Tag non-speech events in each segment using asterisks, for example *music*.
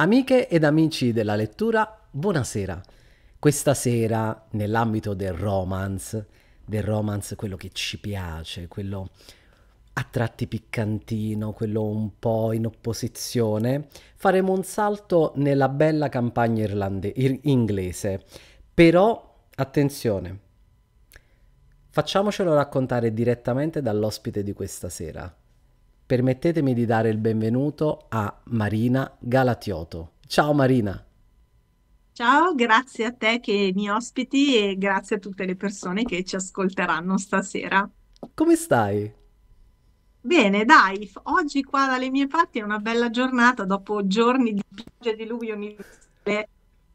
Amiche ed amici della lettura, buonasera. Questa sera, nell'ambito del romance, del romance quello che ci piace, quello a tratti piccantino, quello un po' in opposizione, faremo un salto nella bella campagna irlande- inglese. Però, attenzione, facciamocelo raccontare direttamente dall'ospite di questa sera permettetemi di dare il benvenuto a Marina Galatioto. Ciao Marina! Ciao, grazie a te che mi ospiti e grazie a tutte le persone che ci ascolteranno stasera. Come stai? Bene, dai, oggi qua dalle mie parti è una bella giornata dopo giorni di pioggia, diluvio, universale.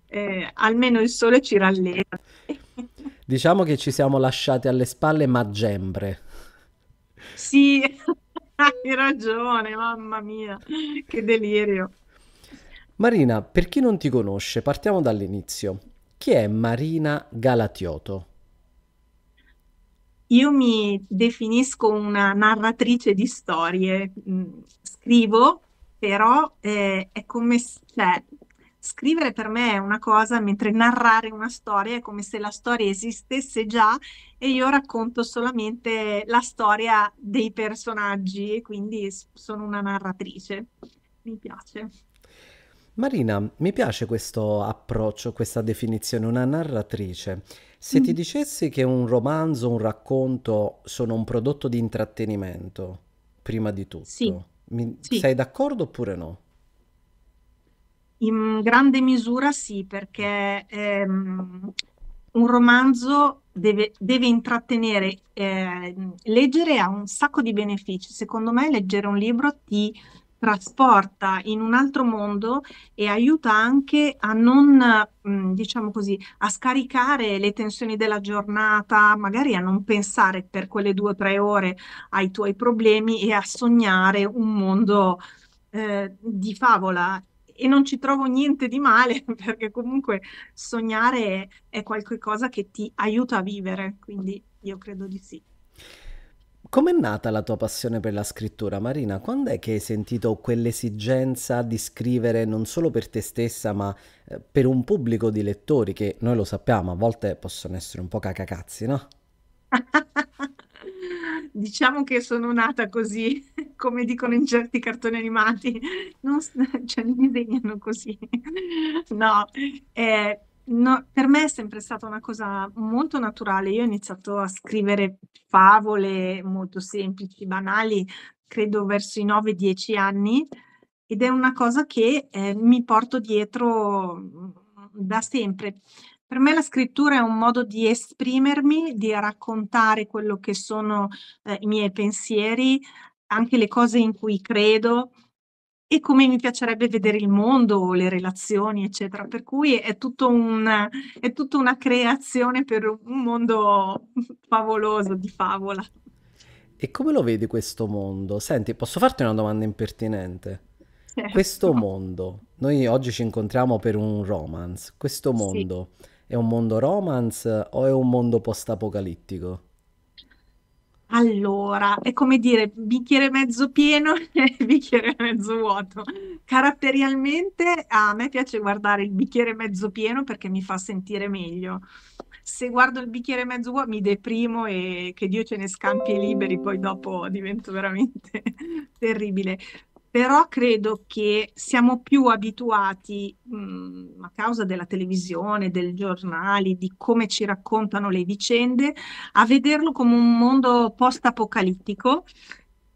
Eh, almeno il sole ci rallenta. Diciamo che ci siamo lasciati alle spalle maggembre. Sì, hai ragione, mamma mia, che delirio. Marina, per chi non ti conosce, partiamo dall'inizio. Chi è Marina Galatioto? Io mi definisco una narratrice di storie, mm, scrivo, però eh, è come cioè, scrivere per me è una cosa, mentre narrare una storia è come se la storia esistesse già e io racconto solamente la storia dei personaggi e quindi sono una narratrice. Mi piace. Marina, mi piace questo approccio, questa definizione, una narratrice. Se mm. ti dicessi che un romanzo, un racconto sono un prodotto di intrattenimento, prima di tutto, sì. Mi, sì. sei d'accordo oppure no? In grande misura sì, perché ehm, un romanzo deve, deve intrattenere, eh, leggere ha un sacco di benefici. Secondo me leggere un libro ti trasporta in un altro mondo e aiuta anche a non, mm, diciamo così, a scaricare le tensioni della giornata, magari a non pensare per quelle due o tre ore ai tuoi problemi e a sognare un mondo eh, di favola e non ci trovo niente di male *laughs* perché comunque sognare è, è qualcosa che ti aiuta a vivere, quindi io credo di sì. Com'è nata la tua passione per la scrittura, Marina? Quando è che hai sentito quell'esigenza di scrivere non solo per te stessa, ma eh, per un pubblico di lettori che noi lo sappiamo, a volte possono essere un po' cacacazzi, no? *laughs* diciamo che sono nata così, *laughs* come dicono in certi cartoni animati, non, *laughs* cioè li disegnano così. No, eh, no, per me è sempre stata una cosa molto naturale. Io ho iniziato a scrivere favole molto semplici, banali, credo verso i 9-10 anni, ed è una cosa che eh, mi porto dietro mm, da sempre per me la scrittura è un modo di esprimermi, di raccontare quello che sono eh, i miei pensieri, anche le cose in cui credo e come mi piacerebbe vedere il mondo, le relazioni, eccetera. Per cui è, un, è tutta una creazione per un mondo *laughs* favoloso, di favola. E come lo vedi questo mondo? Senti, posso farti una domanda impertinente? Certo. Questo mondo, noi oggi ci incontriamo per un romance, questo mondo sì. È un mondo romance o è un mondo post-apocalittico? Allora, è come dire bicchiere mezzo pieno *laughs* e bicchiere mezzo vuoto. Caratterialmente a me piace guardare il bicchiere mezzo pieno perché mi fa sentire meglio. Se guardo il bicchiere mezzo vuoto mi deprimo e che Dio ce ne scampi e liberi, poi dopo divento veramente *laughs* terribile però credo che siamo più abituati, mh, mhmm, a causa della televisione, dei giornali, di come ci raccontano le vicende, a vederlo come un mondo post-apocalittico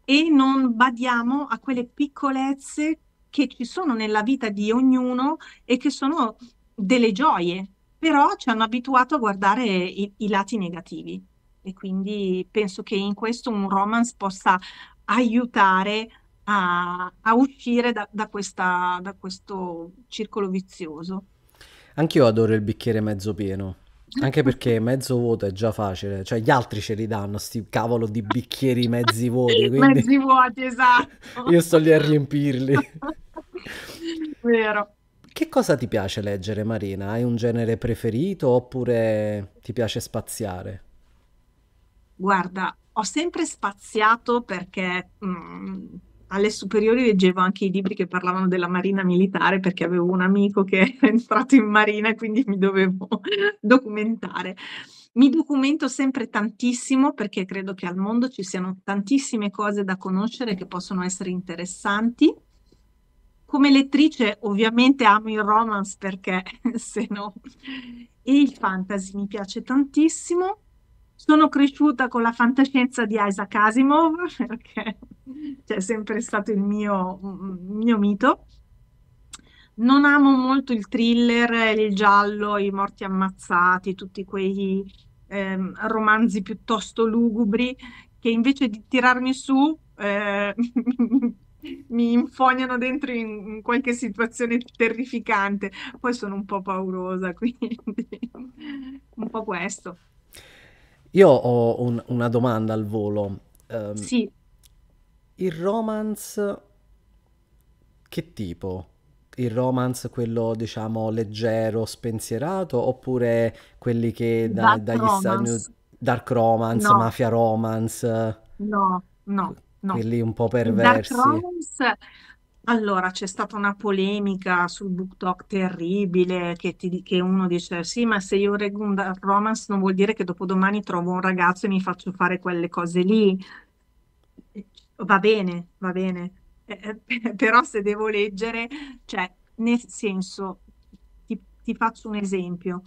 e non badiamo a quelle piccolezze che ci sono nella vita di ognuno e che sono delle gioie, però ci hanno abituato a guardare i, i lati negativi. E quindi penso che in questo un romance possa aiutare a, a uscire da, da, questa, da questo circolo vizioso. Anch'io adoro il bicchiere mezzo pieno, anche perché *laughs* mezzo vuoto è già facile, cioè gli altri ce li danno, sti cavolo di bicchieri mezzi *laughs* vuoti. Quindi... mezzi vuoti, esatto. *laughs* Io sto lì a riempirli. Vero. Che cosa ti piace leggere, Marina? Hai un genere preferito oppure ti piace spaziare? Guarda, ho sempre spaziato perché mh, mm, alle superiori leggevo anche i libri che parlavano della marina militare perché avevo un amico che è *laughs* entrato in marina e quindi mi dovevo documentare. Mi documento sempre tantissimo perché credo che al mondo ci siano tantissime cose da conoscere che possono essere interessanti. Come lettrice ovviamente amo il romance perché *laughs* se no... E il fantasy mi piace tantissimo. Sono cresciuta con la fantascienza di Isaac Asimov *laughs* perché cioè, sempre stato il mio, mio mito. Non amo molto il thriller, il giallo, i morti ammazzati, tutti quei ehm, romanzi piuttosto lugubri che invece di tirarmi su eh, *laughs* mi infognano dentro in, in, qualche situazione terrificante. Poi sono un po' paurosa, *laughs* quindi un po' questo. Io ho un, una domanda al volo. Um, sì. Il romance che tipo? Il romance quello diciamo leggero, spensierato oppure quelli che da, Dark dagli romance. Stagni... Dark romance, no. mafia romance? No, no, no. Quelli un po' perversi. Dark romance allora, c'è stata una polemica sul book terribile che, ti, che, uno dice: Sì, ma se io reggo un romance non vuol dire che dopodomani trovo un ragazzo e mi faccio fare quelle cose lì va bene, va bene, eh, eh *laughs* però se devo leggere, cioè, nel senso, ti, ti faccio un esempio,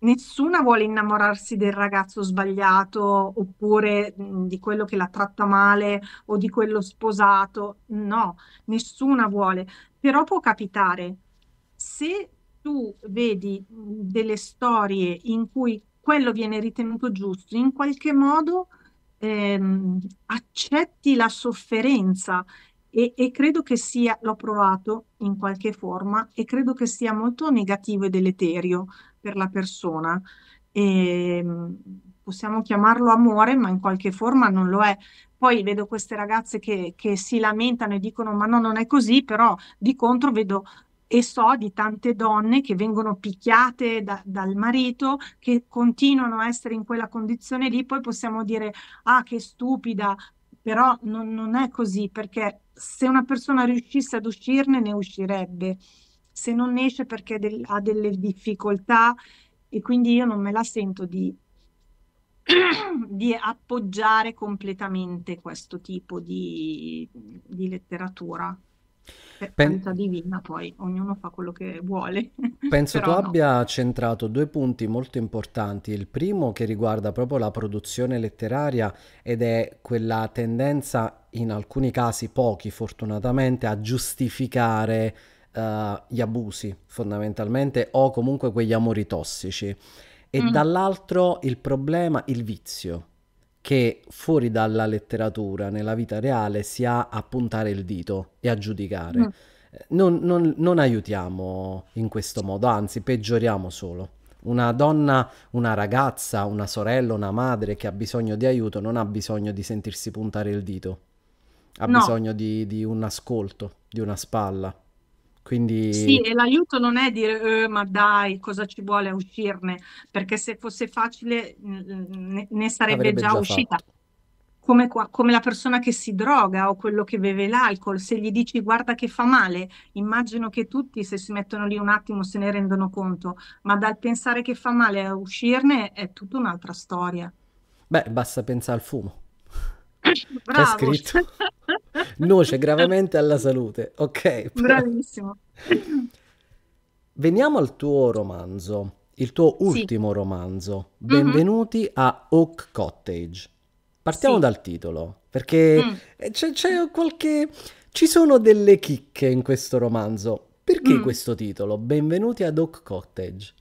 nessuna vuole innamorarsi del ragazzo sbagliato oppure mh, mm, di quello che la tratta male o di quello sposato, no, nessuna vuole, però può capitare se tu vedi mm, delle storie in cui quello viene ritenuto giusto, in qualche modo ehm, accetti la sofferenza e, e, credo che sia, l'ho provato in qualche forma e credo che sia molto negativo e deleterio per la persona. E, ehm, possiamo chiamarlo amore, ma in qualche forma non lo è. Poi vedo queste ragazze che, che, si lamentano e dicono ma no, non è così, però di contro vedo e so di tante donne che vengono picchiate da, dal marito, che continuano a essere in quella condizione lì, poi possiamo dire, ah che stupida, però non, non è così, perché se una persona riuscisse ad uscirne, ne uscirebbe. Se non ne esce perché del, ha delle difficoltà e quindi io non me la sento di, *clears throat* di appoggiare completamente questo tipo di, di letteratura per Pen- divina, poi ognuno fa quello che vuole. *laughs* Penso tu no. abbia centrato due punti molto importanti. Il primo che riguarda proprio la produzione letteraria ed è quella tendenza, in alcuni casi pochi fortunatamente, a giustificare uh, gli abusi fondamentalmente o comunque quegli amori tossici. E mm. dall'altro il problema, il vizio che fuori dalla letteratura, nella vita reale, si ha a puntare il dito e a giudicare. Mm. Eh, non, non, non, aiutiamo in questo modo, anzi peggioriamo solo. Una donna, una ragazza, una sorella, una madre che ha bisogno di aiuto non ha bisogno di sentirsi puntare il dito, ha no. bisogno di, di un ascolto, di una spalla. Quindi... Sì, e l'aiuto non è dire, eh, ma dai, cosa ci vuole a uscirne? Perché se fosse facile ne, ne sarebbe già, già, uscita. Fatto. Come, qua, come, la persona che si droga o quello che beve l'alcol, se gli dici guarda che fa male, immagino che tutti se si mettono lì un attimo se ne rendono conto, ma dal pensare che fa male a uscirne è tutta un'altra storia. Beh, basta pensare al fumo. Bravo. È scritto. Nuoce gravemente alla salute. Ok. Bravissimo. Veniamo al tuo romanzo, il tuo ultimo sì. romanzo. Mhm. Benvenuti mm-hmm. a Oak Cottage. Partiamo sì. dal titolo, perché mm. Eh, c'è, c'è qualche... Ci sono delle chicche in questo romanzo. Perché mm. questo titolo? Benvenuti ad Oak Cottage.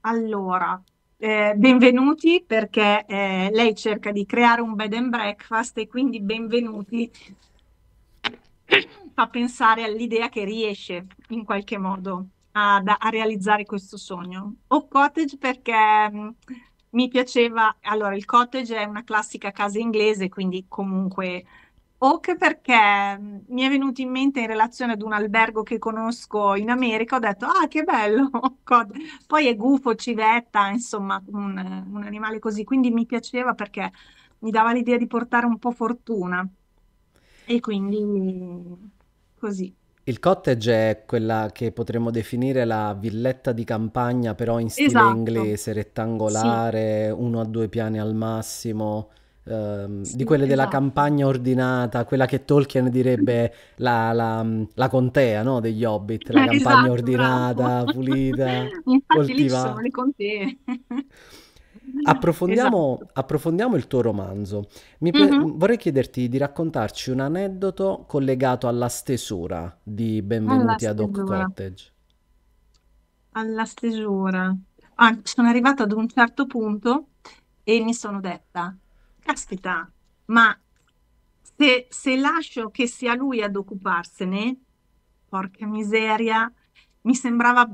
Allora, eh, benvenuti perché eh, lei cerca di creare un bed and breakfast e quindi benvenuti fa pensare all'idea che riesce in qualche modo a, a realizzare questo sogno. O cottage perché mh, mm, mi piaceva, allora il cottage è una classica casa inglese, quindi comunque o che perché mhmm, mi è venuto in mente in relazione ad un albergo che conosco in America, ho detto, ah che bello, *laughs* oh poi è gufo, civetta, insomma un, un animale così, quindi mi piaceva perché mi dava l'idea di portare un po' fortuna e quindi così. Il cottage è quella che potremmo definire la villetta di campagna, però in stile esatto. inglese, rettangolare, sì. uno a due piani al massimo. Ehm, di quelle esatto. della campagna ordinata, quella che Tolkien direbbe la, la, la contea no? degli hobbit, la eh, esatto, campagna ordinata, bravo. *laughs* pulita, coltivata. sono le contee. Approfondiamo, esatto. approfondiamo, il tuo romanzo. Pre- mm-hmm. Vorrei chiederti di raccontarci un aneddoto collegato alla stesura di Benvenuti a ad Cottage. Alla stesura. Ah, sono arrivata ad un certo punto e mi sono detta, caspita, ma se, se lascio che sia lui ad occuparsene, porca miseria, mi sembrava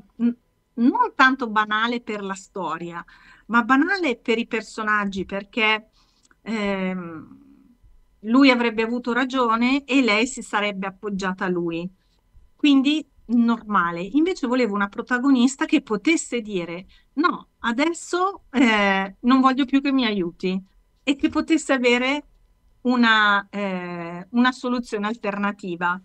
non tanto banale per la storia, ma banale per i personaggi, perché ehm, lui avrebbe avuto ragione e lei si sarebbe appoggiata a lui. Quindi normale. Invece volevo una protagonista che potesse dire no, adesso eh, non voglio più che mi aiuti, e che potesse avere una, eh, una soluzione alternativa.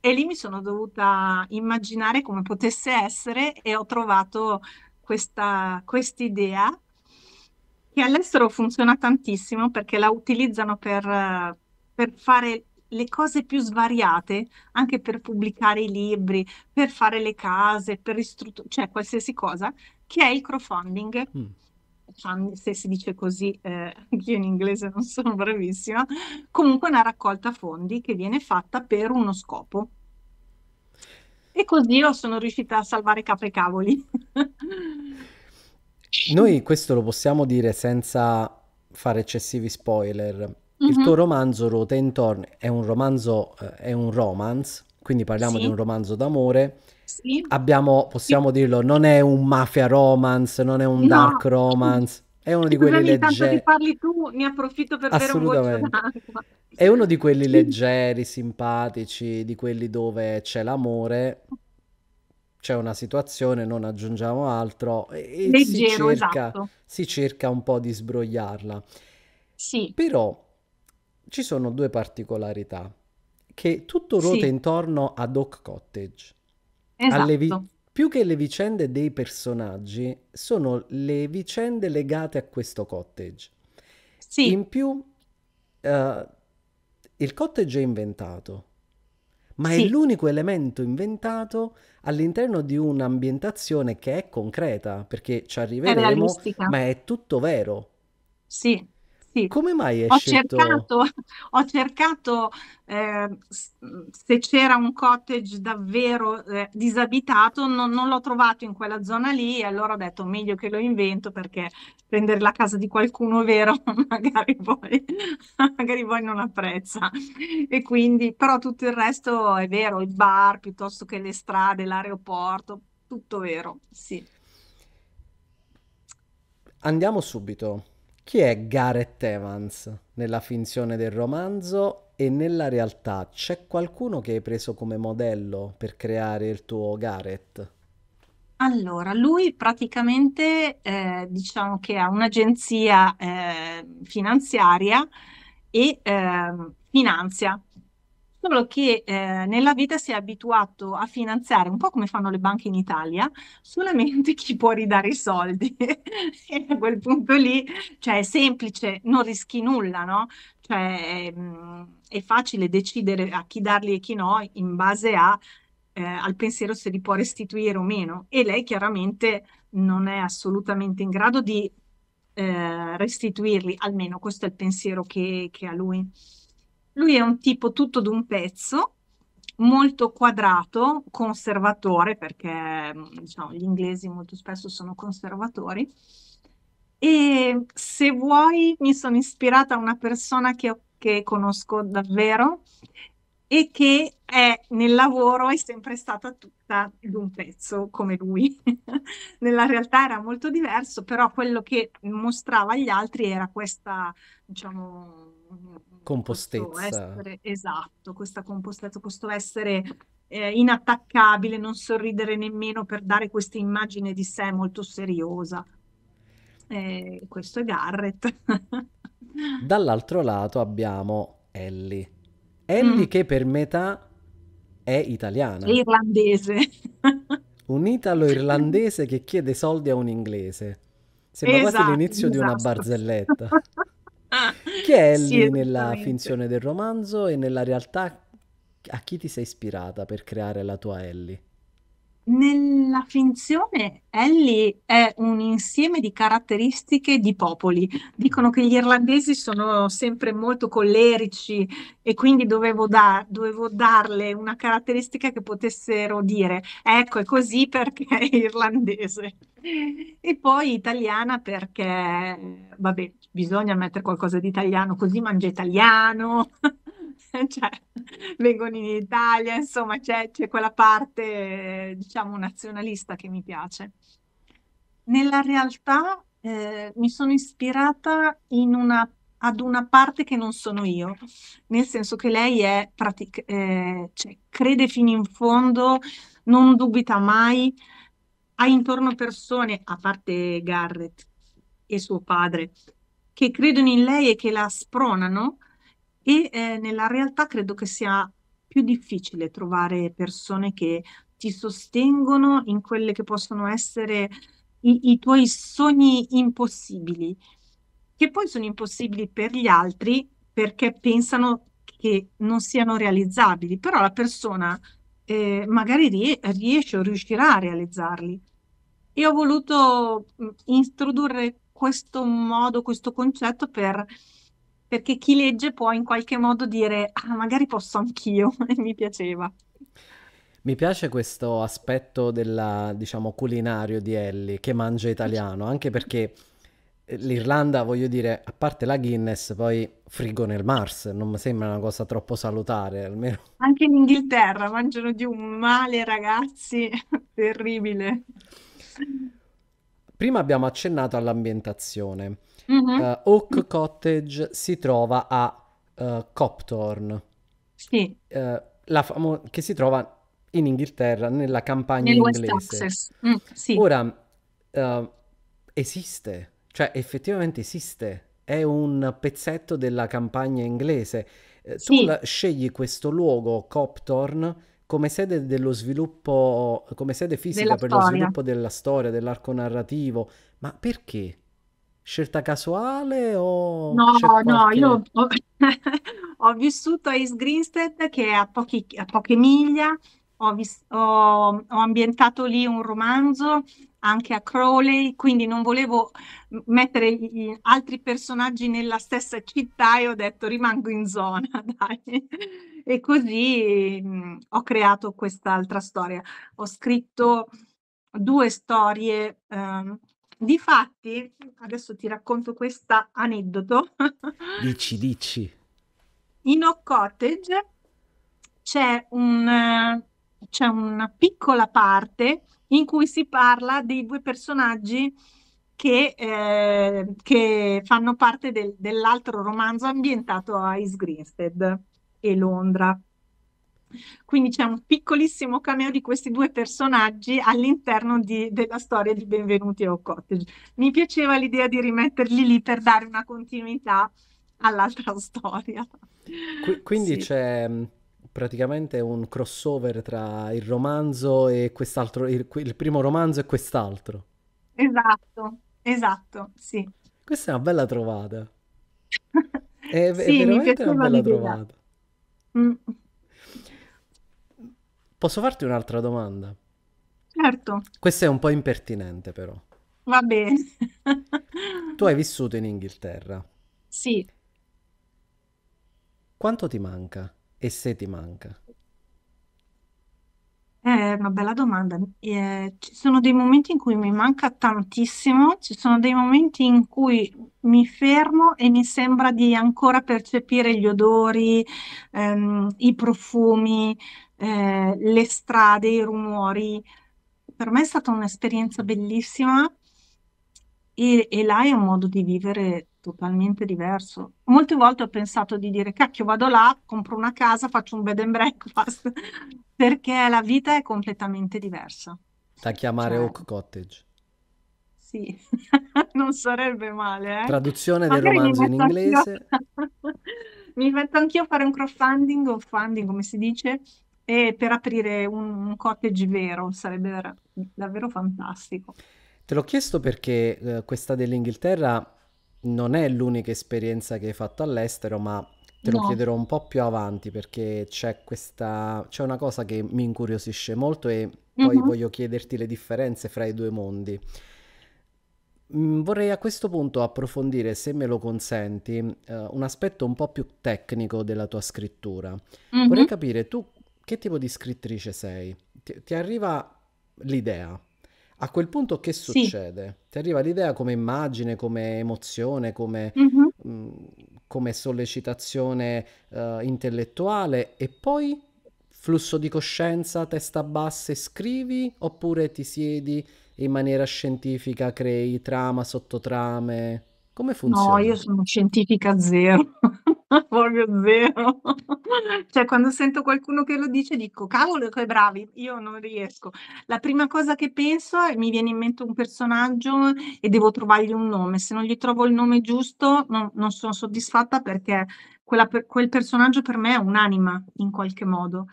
E lì mi sono dovuta immaginare come potesse essere e ho trovato questa idea che all'estero funziona tantissimo perché la utilizzano per, per fare le cose più svariate, anche per pubblicare i libri, per fare le case, per istrutturare, cioè qualsiasi cosa, che è il crowdfunding. Mm se si dice così, eh, io in inglese non sono bravissima, comunque una raccolta fondi che viene fatta per uno scopo. E così io sono riuscita a salvare capre cavoli. *laughs* Noi questo lo possiamo dire senza fare eccessivi spoiler. Mm-hmm. Il mhm. tuo romanzo ruota intorno, è un romanzo, eh, è un romance, quindi parliamo sì. di un romanzo d'amore sì. abbiamo, possiamo sì. dirlo, non è un mafia romance, non è un no. dark romance, è uno di quelli leggeri. Tanto che parli tu, ne approfitto per bere un goccio È uno di quelli leggeri, simpatici, di quelli dove c'è l'amore, c'è una situazione, non aggiungiamo altro, e Leggero, si, cerca, esatto. si cerca un po' di sbrogliarla. Sì. Però ci sono due particolarità, che tutto ruota sì. intorno a Doc Cottage. Esatto. Vi- più che le vicende dei personaggi, sono le vicende legate a questo cottage. Sì. In più, uh, il cottage è inventato, ma sì. è l'unico elemento inventato all'interno di un'ambientazione che è concreta, perché ci arriveremo, è ma è tutto vero. Sì. Sì. Come mai hai ho scelto... cercato, *laughs* ho cercato eh, se c'era un cottage davvero eh, disabitato, non, non, l'ho trovato in quella zona lì e allora ho detto meglio che lo invento perché prendere la casa di qualcuno vero *laughs* magari poi, *laughs* magari poi non apprezza. E quindi, però tutto il resto è vero, il bar piuttosto che le strade, l'aeroporto, tutto vero, sì. Andiamo subito chi è Gareth Evans nella finzione del romanzo e nella realtà? C'è qualcuno che hai preso come modello per creare il tuo Gareth? Allora, lui praticamente eh, diciamo che ha un'agenzia eh, finanziaria e eh, finanzia solo che eh, nella vita si è abituato a finanziare, un po' come fanno le banche in Italia, solamente *laughs* chi può ridare i soldi. e a quel punto lì, cioè è semplice, non rischi nulla, no? Cioè è, ehm, è facile decidere a chi darli e chi no in base a eh, al pensiero se li può restituire o meno e lei chiaramente non è assolutamente in grado di eh, restituirli, almeno questo è il pensiero che, che ha lui. Lui è un tipo tutto d'un pezzo, molto quadrato, conservatore, perché mm, diciamo, gli inglesi molto spesso sono conservatori. E se vuoi, mi sono ispirata a una persona che, che conosco davvero e che è nel lavoro è sempre stata tutta d'un pezzo come lui. *laughs* Nella realtà era molto diverso, però quello che mostrava agli altri era questa, diciamo, compostezza. Essere, esatto, questa compostezza, questo essere eh, inattaccabile, non sorridere nemmeno per dare questa immagine di sé molto seriosa. Eh, questo è Garrett. *laughs* Dall'altro lato abbiamo Ellie. Ellie mm. che per metà è italiana. È irlandese. *laughs* un italo-irlandese che chiede soldi a un inglese. Sembra esatto, quasi l'inizio esatto. di una esatto. barzelletta. *laughs* *laughs* Chi è sì, lì nella finzione del romanzo e nella realtà a chi ti sei ispirata per creare la tua Ellie? Nella finzione Ellie è un insieme di caratteristiche di popoli. Dicono che gli irlandesi sono sempre molto collerici e quindi dovevo, dar, dovevo darle una caratteristica che potessero dire ecco è così perché è irlandese e poi italiana perché vabbè bisogna mettere qualcosa di italiano così mangia italiano. *laughs* cioè, vengono in Italia, insomma c'è, c'è quella parte, diciamo, nazionalista che mi piace. Nella realtà eh, mi sono ispirata una, ad una parte che non sono io, nel senso che lei è pratic- eh, cioè, crede fino in fondo, non dubita mai, ha intorno persone, a parte Garrett e suo padre, che credono in lei e che la spronano e eh, nella realtà credo che sia più difficile trovare persone che ti sostengono in quelle che possono essere i, i tuoi sogni impossibili, che poi sono impossibili per gli altri perché pensano che non siano realizzabili, però la persona eh, magari rie- riesce o riuscirà a realizzarli. E ho voluto mm, introdurre questo modo, questo concetto per perché chi legge può in qualche modo dire ah, magari posso anch'io *laughs* e mi piaceva. Mi piace questo aspetto della, diciamo, culinario di Ellie che mangia italiano, anche perché eh, l'Irlanda, voglio dire, a parte la Guinness, poi frigo nel Mars, non mi sembra una cosa troppo salutare, almeno. Anche in Inghilterra mangiano di un male, ragazzi, *laughs* terribile. Prima abbiamo accennato all'ambientazione. Mm-hmm. Uh, eh, Oak Cottage si trova a uh, Copthorne, sì. uh, famo- che si trova in Inghilterra, nella campagna Nel inglese. Mm, sì. Ora, esiste, cioè effettivamente esiste, è un pezzetto della campagna inglese. Sì. Tu la- scegli questo luogo, Copthorne, come sede dello sviluppo, come sede fisica della per storia. lo sviluppo della storia, dell'arco narrativo, ma perché? Scelta casuale o... No, c'è no, io ho, *laughs* ho, vissuto a East Grinstead che è a, pochi, a poche miglia, ho, vis- ho, ho ambientato lì un romanzo anche a Crowley, quindi non volevo mettere altri personaggi nella stessa città e ho detto rimango in zona, *laughs* dai. E così mh, ho creato quest'altra storia. Ho scritto due storie. Um, Difatti, adesso ti racconto questo aneddoto. Dici, dici. In Oak Cottage c'è, un, c'è una piccola parte in cui si parla dei due personaggi che, eh, che fanno parte del, dell'altro romanzo ambientato a East Grinstead e Londra. Quindi c'è un piccolissimo cameo di questi due personaggi all'interno di, della storia di Benvenuti o Cottage. Mi piaceva l'idea di rimetterli lì per dare una continuità all'altra *laughs* storia. Qu- quindi sì. c'è mm, praticamente un crossover tra il romanzo e quest'altro, il, il primo romanzo e quest'altro. Esatto, esatto, sì. Questa è una bella trovata. *laughs* È, sì, è veramente una bella l'idea. trovata. Mm. Posso farti un'altra domanda? Certo. Questa è un po' impertinente però. Va bene. *laughs* tu hai vissuto in Inghilterra. Sì. Quanto ti manca e se ti manca? Eh, è una bella domanda. Eh, ci sono dei momenti in cui mi manca tantissimo, ci sono dei momenti in cui mi fermo e mi sembra di ancora percepire gli odori, ehm, i profumi, eh, le strade, i rumori. Per me è stata un'esperienza bellissima e, e là è un modo di vivere totalmente diverso. Molte volte ho pensato di dire cacchio, vado là, compro una casa, faccio un bed and breakfast, *laughs* perché la vita è completamente diversa. Da chiamare cioè... Oak Cottage. Sì, *laughs* non sarebbe male. Eh? Traduzione del romanzo in inglese. *laughs* mi metto anch'io a fare un crowdfunding o funding, come si dice, e per aprire un, un cottage vero sarebbe davvero fantastico. Te l'ho chiesto perché eh, questa dell'Inghilterra non è l'unica esperienza che hai fatto all'estero, ma te lo no. chiederò un po' più avanti perché c'è questa c'è una cosa che mi incuriosisce molto e poi mm-hmm. voglio chiederti le differenze fra i due mondi. Mm, vorrei a questo punto approfondire, se me lo consenti, eh, un aspetto un po' più tecnico della tua scrittura. Vorrei mhm. capire tu che tipo di scrittrice sei? Ti, ti arriva l'idea. A quel punto che succede? Sì. Ti arriva l'idea come immagine, come emozione, come, mm-hmm. mh, mm, come sollecitazione uh, intellettuale e poi flusso di coscienza, testa bassa e scrivi oppure ti siedi in maniera scientifica, crei trama, sottotrame? Come funziona? No, io sono scientifica zero. Proprio *laughs* zero. *laughs* Cioè, quando sento qualcuno che lo dice, dico: cavolo, che bravi, io non riesco. La prima cosa che penso è mi viene in mente un personaggio e devo trovargli un nome. Se non gli trovo il nome giusto, non, non sono soddisfatta perché quella, quel personaggio per me è un'anima in qualche modo.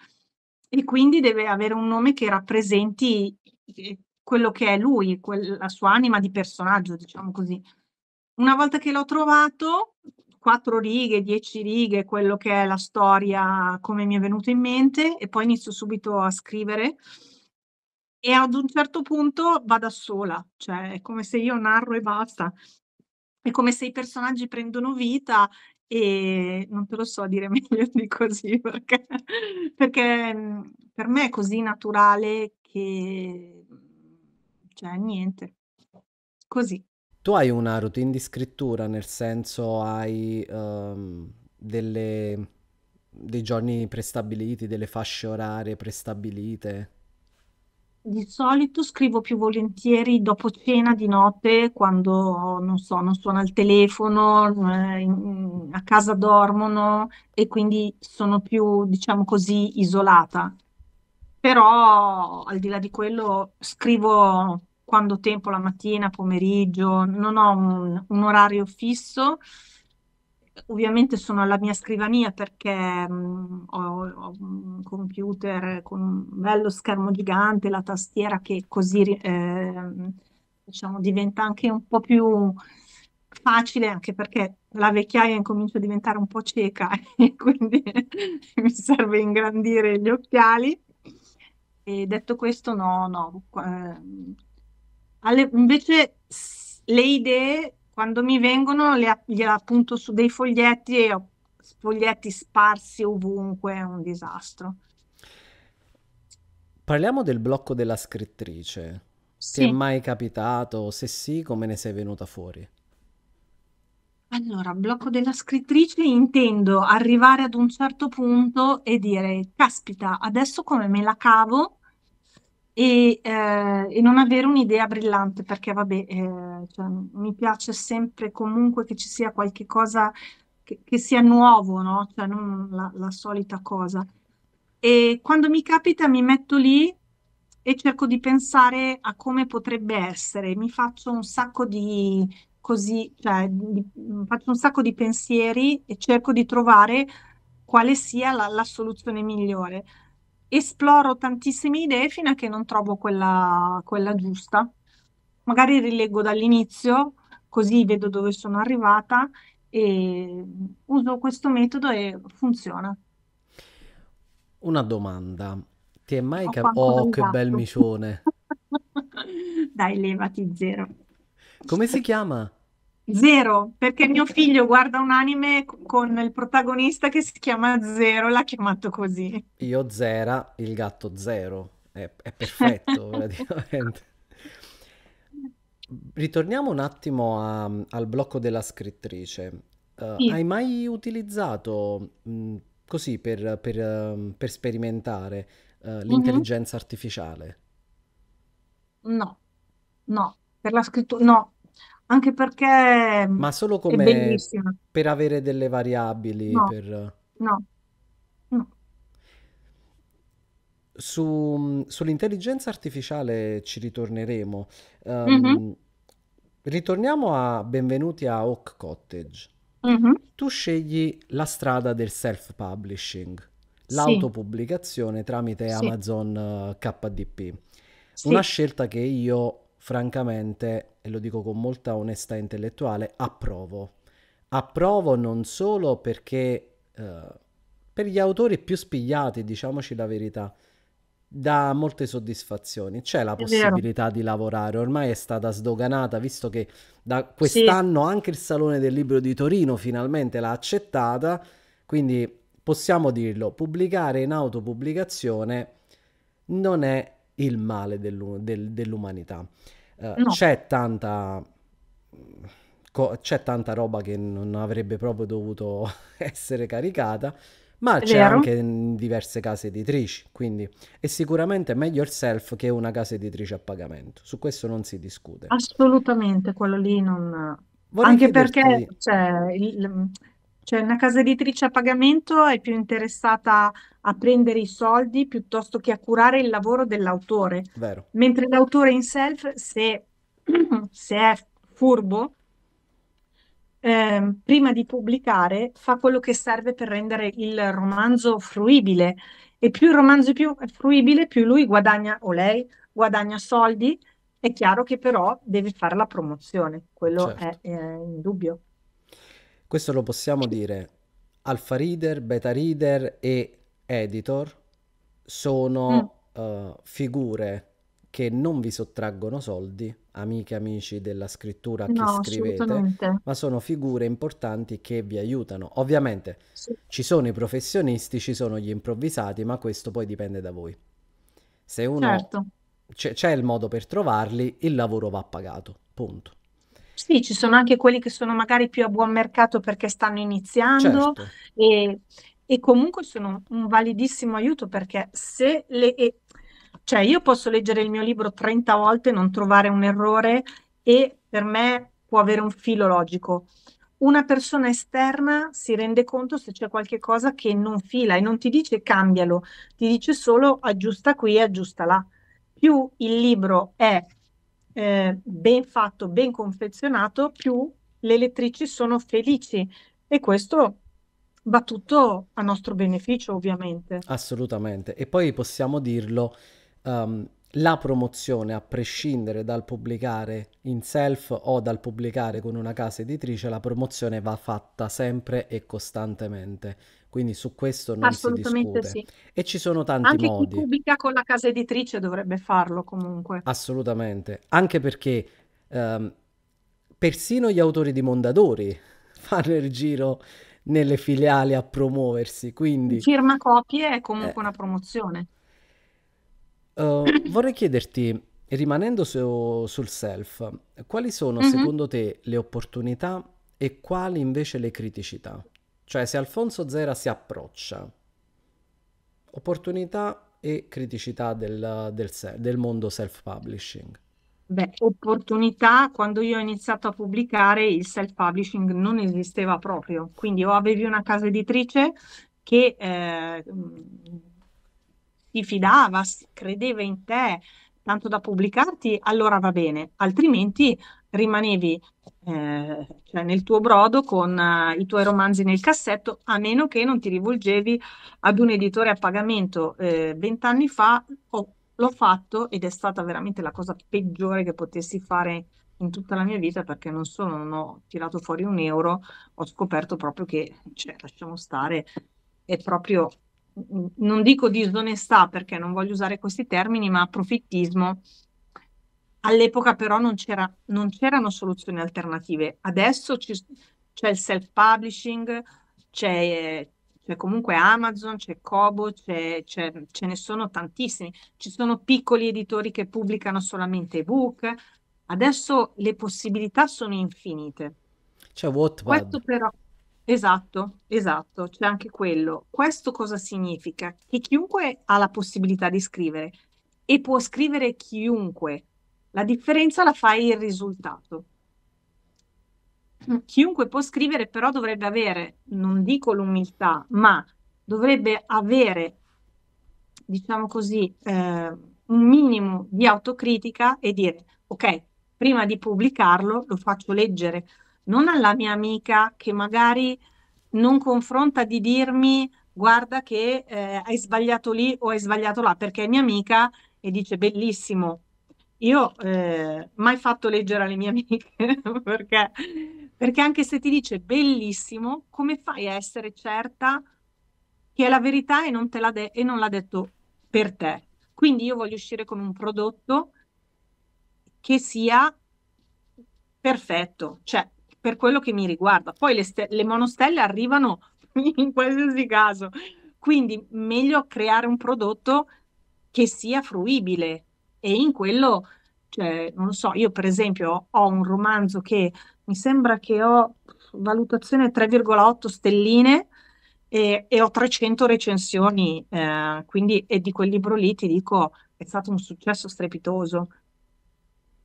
E quindi deve avere un nome che rappresenti eh, quello che è lui, quel, la sua anima di personaggio, diciamo così. Una volta che l'ho trovato, quattro righe, dieci righe, quello che è la storia, come mi è venuto in mente, e poi inizio subito a scrivere. E ad un certo punto va da sola, cioè è come se io narro e basta. È come se i personaggi prendono vita e non te lo so dire *laughs* meglio di così perché, perché mm, per me è così naturale che cioè niente così tu hai una routine di scrittura, nel senso hai ehm, delle, dei giorni prestabiliti, delle fasce orarie prestabilite. Di solito scrivo più volentieri dopo cena di notte, quando non so, non suona il telefono, eh, a casa dormono e quindi sono più, diciamo così, isolata. Però al di là di quello scrivo quando ho tempo, la mattina, pomeriggio, non ho un, un orario fisso. Ovviamente sono alla mia scrivania perché mh, mm, ho, ho, un computer con un bello schermo gigante, la tastiera che così eh, diciamo, diventa anche un po' più facile anche perché la vecchiaia incomincia a diventare un po' cieca *laughs* e quindi *laughs* mi serve ingrandire gli occhiali. E detto questo, no, no, ehm, alle, invece le idee quando mi vengono le, le appunto su dei foglietti e ho foglietti sparsi ovunque, è un disastro. Parliamo del blocco della scrittrice. Sì. Ti è mai capitato? Se sì, come ne sei venuta fuori? Allora, blocco della scrittrice intendo arrivare ad un certo punto e dire, caspita, adesso come me la cavo e, eh, e non avere un'idea brillante perché vabbè, eh, cioè, mi piace sempre comunque che ci sia qualche cosa che, che sia nuovo, no? cioè, non la, la solita cosa. E quando mi capita mi metto lì e cerco di pensare a come potrebbe essere, mi faccio un sacco di, così, cioè, di, mm, faccio un sacco di pensieri e cerco di trovare quale sia la, la soluzione migliore esploro tantissime idee fino a che non trovo quella, quella giusta. Magari rileggo dall'inizio, così vedo dove sono arrivata e uso questo metodo e funziona. Una domanda. Ti è mai capitato? Oh, che bel micione. *laughs* Dai, levati zero. Come si chiama? Zero, perché mio figlio guarda un anime con il protagonista che si chiama Zero, l'ha chiamato così. Io Zera, il gatto Zero, è, è perfetto *laughs* praticamente. Ritorniamo un attimo a, al blocco della scrittrice. Uh, sì. Hai mai utilizzato mh, mm, così per, per, mm, per sperimentare uh, l'intelligenza mm-hmm. artificiale? No, no, per la scrittura no, anche perché Ma solo è come bellissima. per avere delle variabili, No, per... no, Su- sull'intelligenza artificiale ci ritorneremo. Mhm, ritorniamo a Benvenuti a Oak Cottage. Mm-hmm. Tu scegli la strada del self-publishing, Sì, l'autopubblicazione tramite Amazon eh, KDP, una sì, scelta che io francamente, e lo dico con molta onestà intellettuale, approvo. Approvo non solo perché eh, per gli autori più spigliati, diciamoci la verità, dà molte soddisfazioni. C'è la possibilità di lavorare, ormai è stata sdoganata, visto che da quest'anno sì. anche il Salone del Libro di Torino finalmente l'ha accettata, quindi possiamo dirlo, pubblicare in autopubblicazione non è il male dell'u- del- dell'umanità. Uh, no. C'è tanta c'è tanta roba che non avrebbe proprio dovuto *laughs* essere caricata, ma c'è anche diverse case editrici, quindi è sicuramente meglio il self che una casa editrice a pagamento. Su questo non si discute. Assolutamente, quello lì non... Vorrei anche chiederti... perché cioè, il, cioè una casa editrice a pagamento è più interessata a prendere i soldi piuttosto che a curare il lavoro dell'autore. Vero. Mentre l'autore in self, se, *clears throat* se è furbo, eh, prima di pubblicare fa quello che serve per rendere il romanzo fruibile e più il romanzo è fruibile, più lui guadagna o lei guadagna soldi. È chiaro che però deve fare la promozione, quello certo. è, eh, è indubbio. Questo lo possiamo dire Alpha reader, beta reader e editor sono mm. uh, figure che non vi sottraggono soldi, amiche, amici della scrittura che no, scrivete, ma sono figure importanti che vi aiutano. Ovviamente sì. ci sono i professionisti, ci sono gli improvvisati, ma questo poi dipende da voi. Se uno certo. c'è il modo per trovarli, il lavoro va pagato, punto. Sì, ci sono anche quelli che sono magari più a buon mercato perché stanno iniziando certo. e, e, comunque sono un validissimo aiuto perché se le... E, cioè io posso leggere il mio libro 30 volte, non trovare un errore e per me può avere un filo logico. Una persona esterna si rende conto se c'è qualche cosa che non fila e non ti dice cambialo, ti dice solo aggiusta qui e aggiusta là. Più il libro è eh, ben fatto, ben confezionato, più le lettrici sono felici e questo va tutto a nostro beneficio ovviamente. Assolutamente e poi possiamo dirlo, um, la promozione, a prescindere dal pubblicare in self o dal pubblicare con una casa editrice, la promozione va fatta sempre e costantemente. Quindi su questo non si discute. Sì. E ci sono tanti Anche modi. Anche chi pubblica con la casa editrice dovrebbe farlo comunque. Assolutamente. Anche perché ehm, persino gli autori di Mondadori *laughs* fanno il giro nelle filiali a promuoversi. Quindi... Firma copie è comunque eh, una promozione. Eh, vorrei chiederti, rimanendo su, sul self, quali sono Mhm. secondo te le opportunità e quali invece le criticità? Cioè, se Alfonso Zera si approccia, opportunità e criticità del, del del mondo self-publishing. Beh, opportunità, quando io ho iniziato a pubblicare il self-publishing non esisteva proprio, quindi o avevi una casa editrice che eh, si fidava, si credeva in te, tanto da pubblicarti, allora va bene, altrimenti rimanevi eh, cioè nel tuo brodo con uh, i tuoi romanzi nel cassetto, a meno che non ti rivolgevi ad un editore a pagamento. Eh, vent'anni eh, fa oh, l'ho fatto ed è stata veramente la cosa peggiore che potessi fare in tutta la mia vita perché non solo non ho tirato fuori un euro, ho scoperto proprio che, cioè, lasciamo stare, è proprio Mm, non dico disonestà perché non voglio usare questi termini, ma approfittismo. All'epoca però non, c'era, non c'erano soluzioni alternative. Adesso ci, c'è il self-publishing, c'è, c'è comunque Amazon, c'è Kobo, c'è, c'è, ce ne sono tantissimi. Ci sono piccoli editori che pubblicano solamente ebook. Adesso le possibilità sono infinite. C'è Wattpad. Questo però, Esatto, esatto, c'è anche quello. Questo cosa significa? Che chiunque ha la possibilità di scrivere e può scrivere chiunque. La differenza la fa il risultato. Mm. Chiunque può scrivere però dovrebbe avere, non dico l'umiltà, ma dovrebbe avere, diciamo così, eh, un minimo di autocritica e dire, ok, prima di pubblicarlo lo faccio leggere non alla mia amica che magari non confronta di dirmi guarda che eh, hai sbagliato lì o hai sbagliato là, perché è mia amica e dice bellissimo. Io eh, mai fatto leggere alle mie amiche *laughs* perché, perché anche se ti dice bellissimo, come fai a essere certa che è la verità e non, te l'ha, de- e non l'ha detto per te? Quindi io voglio uscire con un prodotto che sia perfetto, cioè per quello che mi riguarda. Poi le, ste- le monostelle arrivano *laughs* in qualsiasi caso, quindi meglio creare un prodotto che sia fruibile e in quello, cioè, non so, io per esempio ho un romanzo che mi sembra che ho valutazione 3,8 stelline e, e, ho 300 recensioni, eh, quindi e di quel libro lì ti dico è stato un successo strepitoso.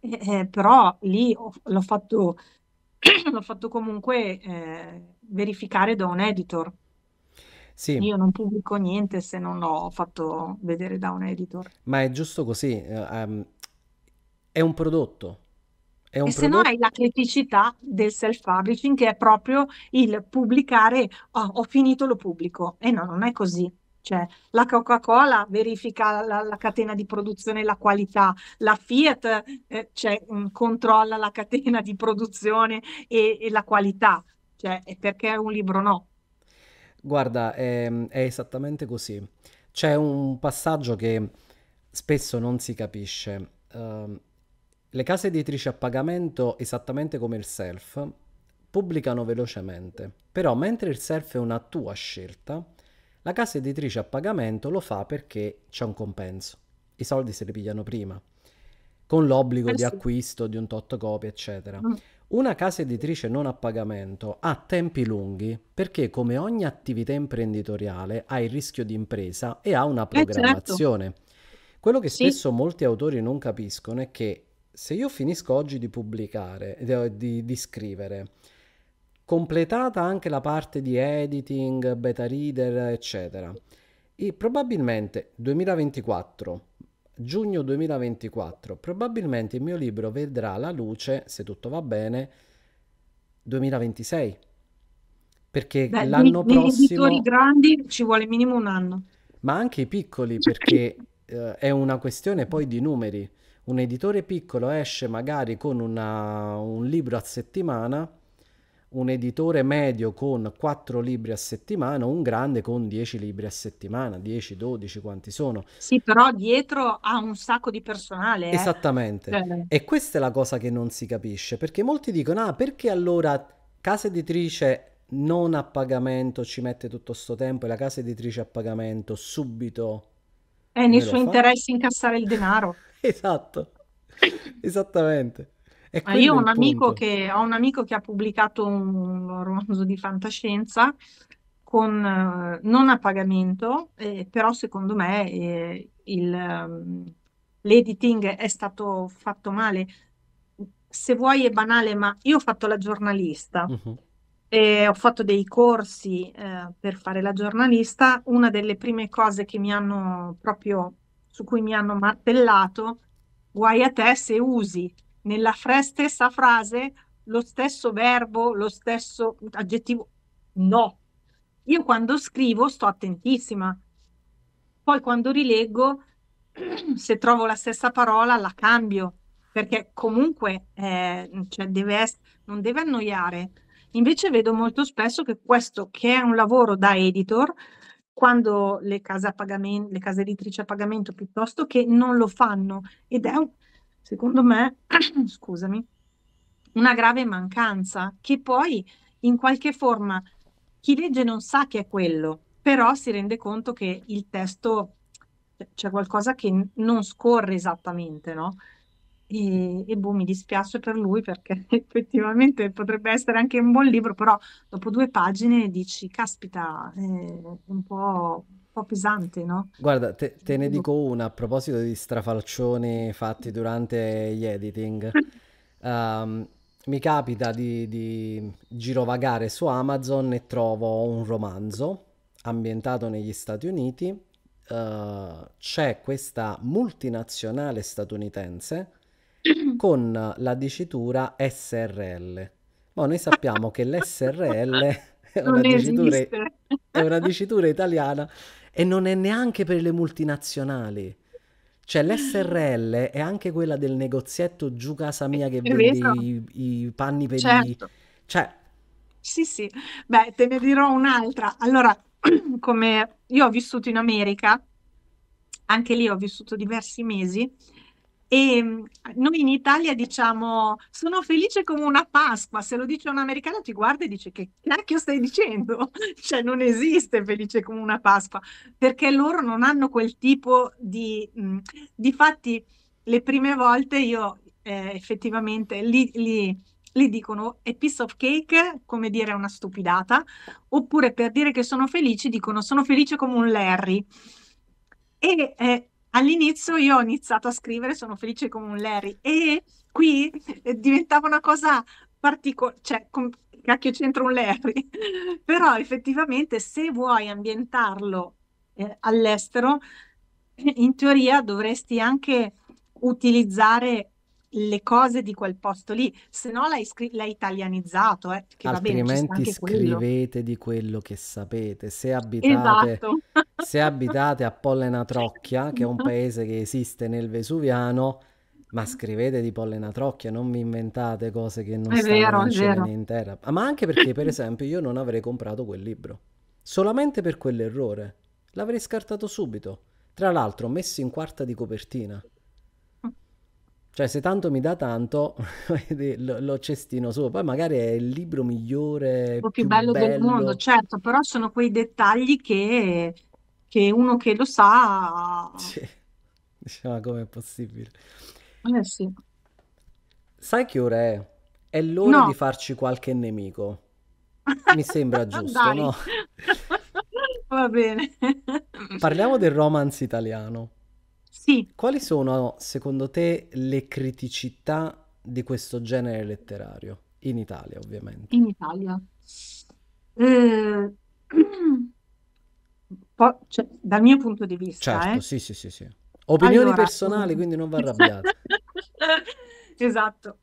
Eh, eh però lì ho, l'ho fatto *clears throat* l'ho fatto comunque eh, verificare da un editor. Sì. Io non pubblico niente se non l'ho fatto vedere da un editor. Ma è giusto così, um, è un prodotto. È un e prodotto... se no hai la criticità del self-publishing che è proprio il pubblicare, oh, ho finito, lo pubblico. E no, non è così. Cioè, la Coca-Cola verifica la, la, catena di produzione e la qualità, la Fiat eh, cioè, mm, controlla la catena di produzione e, e la qualità, cioè, perché un libro no. Guarda, è, ehm, è esattamente così. C'è un passaggio che spesso non si capisce. Uh, le case editrici a pagamento, esattamente come il self, pubblicano velocemente, però mentre il self è una tua scelta, la casa editrice a pagamento lo fa perché c'è un compenso. I soldi se li pigliano prima, con l'obbligo eh sì. di acquisto di un tot copie, eccetera. Mm. Una casa editrice non a pagamento ha tempi lunghi perché come ogni attività imprenditoriale ha il rischio di impresa e ha una programmazione. Eh certo. Quello che sì. spesso molti autori non capiscono è che se io finisco oggi di pubblicare, di, di, di scrivere, completata anche la parte di editing, beta reader, eccetera. E probabilmente 2024, giugno 2024, probabilmente il mio libro vedrà la luce, se tutto va bene, 2026. Perché Beh, l'anno nei, prossimo... Nei editori grandi ci vuole minimo un anno. Ma anche i piccoli, perché eh, è una questione poi di numeri. Un editore piccolo esce magari con una, un libro a settimana, un editore medio con 4 libri a settimana, un grande con 10 libri a settimana, 10, 12, quanti sono. Sì, però dietro ha un sacco di personale. Eh? Esattamente. Cioè... E questa è la cosa che non si capisce, perché molti dicono, ah, perché allora casa editrice non a pagamento ci mette tutto questo tempo e la casa editrice a pagamento subito... È nel suo interesse incassare il denaro. *laughs* esatto, esattamente. Ah, io ho un, amico punto. che, ho un amico che ha pubblicato un romanzo di fantascienza con, eh, non a pagamento, eh, però secondo me eh, il, um, l'editing è stato fatto male. Se vuoi è banale, ma io ho fatto la giornalista. E ho fatto dei corsi eh, per fare la giornalista. Una delle prime cose che mi hanno proprio su cui mi hanno martellato, guai a te se usi nella fra- stessa frase lo stesso verbo, lo stesso aggettivo. No, io quando scrivo sto attentissima. Poi quando rileggo, *clears throat* se trovo la stessa parola, la cambio, perché comunque eh, cioè deve essere, non deve annoiare. Invece vedo molto spesso che questo, che è un lavoro da editor, quando le case, a pagamento, le case editrici a pagamento piuttosto che non lo fanno, ed è un, secondo me, *clears throat* scusami, una grave mancanza che poi in qualche forma chi legge non sa che è quello, però si rende conto che il testo cioè, c'è qualcosa che non scorre esattamente, no? E, e boh, mi dispiace per lui perché *laughs* effettivamente potrebbe essere anche un buon libro, però dopo due pagine dici, caspita, è eh, un po' po' pesante, no? Guarda, te, te ne dico una a proposito di strafalcioni fatti durante gli editing. Um, *laughs* mi capita di, di girovagare su Amazon e trovo un romanzo ambientato negli Stati Uniti. Uh, c'è questa multinazionale statunitense *coughs* con la dicitura SRL. Ma noi sappiamo che *laughs* l'SRL è una, dicitura, è una, dicitura, italiana e non è neanche per le multinazionali. Cioè l'SRL è anche quella del negozietto giù casa mia che vende i, i, panni per certo. i... Cioè... Sì, sì. Beh, te ne dirò un'altra. Allora, *clears throat* come io ho vissuto in America, anche lì ho vissuto diversi mesi e mm, noi in Italia diciamo sono felice come una Pasqua, se lo dice un americano ti guarda e dice che cacchio stai dicendo? *laughs* Cioè non esiste felice come una Pasqua, perché loro non hanno quel tipo di... Mh, mm, difatti le prime volte io eh, effettivamente li, li, li dicono a piece of cake, come dire una stupidata, oppure per dire che sono felice dicono sono felice come un Larry. E eh, all'inizio io ho iniziato a scrivere sono felice come un Larry e qui eh, diventava una cosa particolare, cioè com- cacchio c'entra un Larry, *laughs* però effettivamente se vuoi ambientarlo eh, all'estero, in teoria dovresti anche utilizzare le cose di quel posto lì, se no l'hai, scri- l'hai italianizzato. Eh, che Altrimenti va bene, scrivete quello. di quello che sapete. Se abitate, esatto. *laughs* se abitate a Pollena Trocchia, che è un *laughs* paese che esiste nel Vesuviano, ma scrivete di Pollena Trocchia, non vi inventate cose che non è in terra. Ma anche perché, per esempio, io non avrei comprato quel libro. Solamente per quell'errore. L'avrei scartato subito. Tra l'altro, messo in quarta di copertina. Cioè, se tanto mi dà tanto, *laughs* lo, lo, cestino solo. Poi magari è il libro migliore, più, più bello, bello, del mondo, certo, però sono quei dettagli che, che uno che lo sa... *laughs* Sì. Diceva, com'è possibile? Eh sì. Sai che ora è? È l'ora No. di farci qualche nemico. Mi sembra *laughs* giusto, no? va bene. Parliamo del romance italiano. Sì. Quali sono, secondo te, le criticità di questo genere letterario? In Italia, ovviamente. In Italia. Eh, *clears throat* po- cioè, dal mio punto di vista, Certo, eh. sì, sì, sì, sì. Opinioni Allora, personali, mm. quindi non va arrabbiata. *laughs* esatto.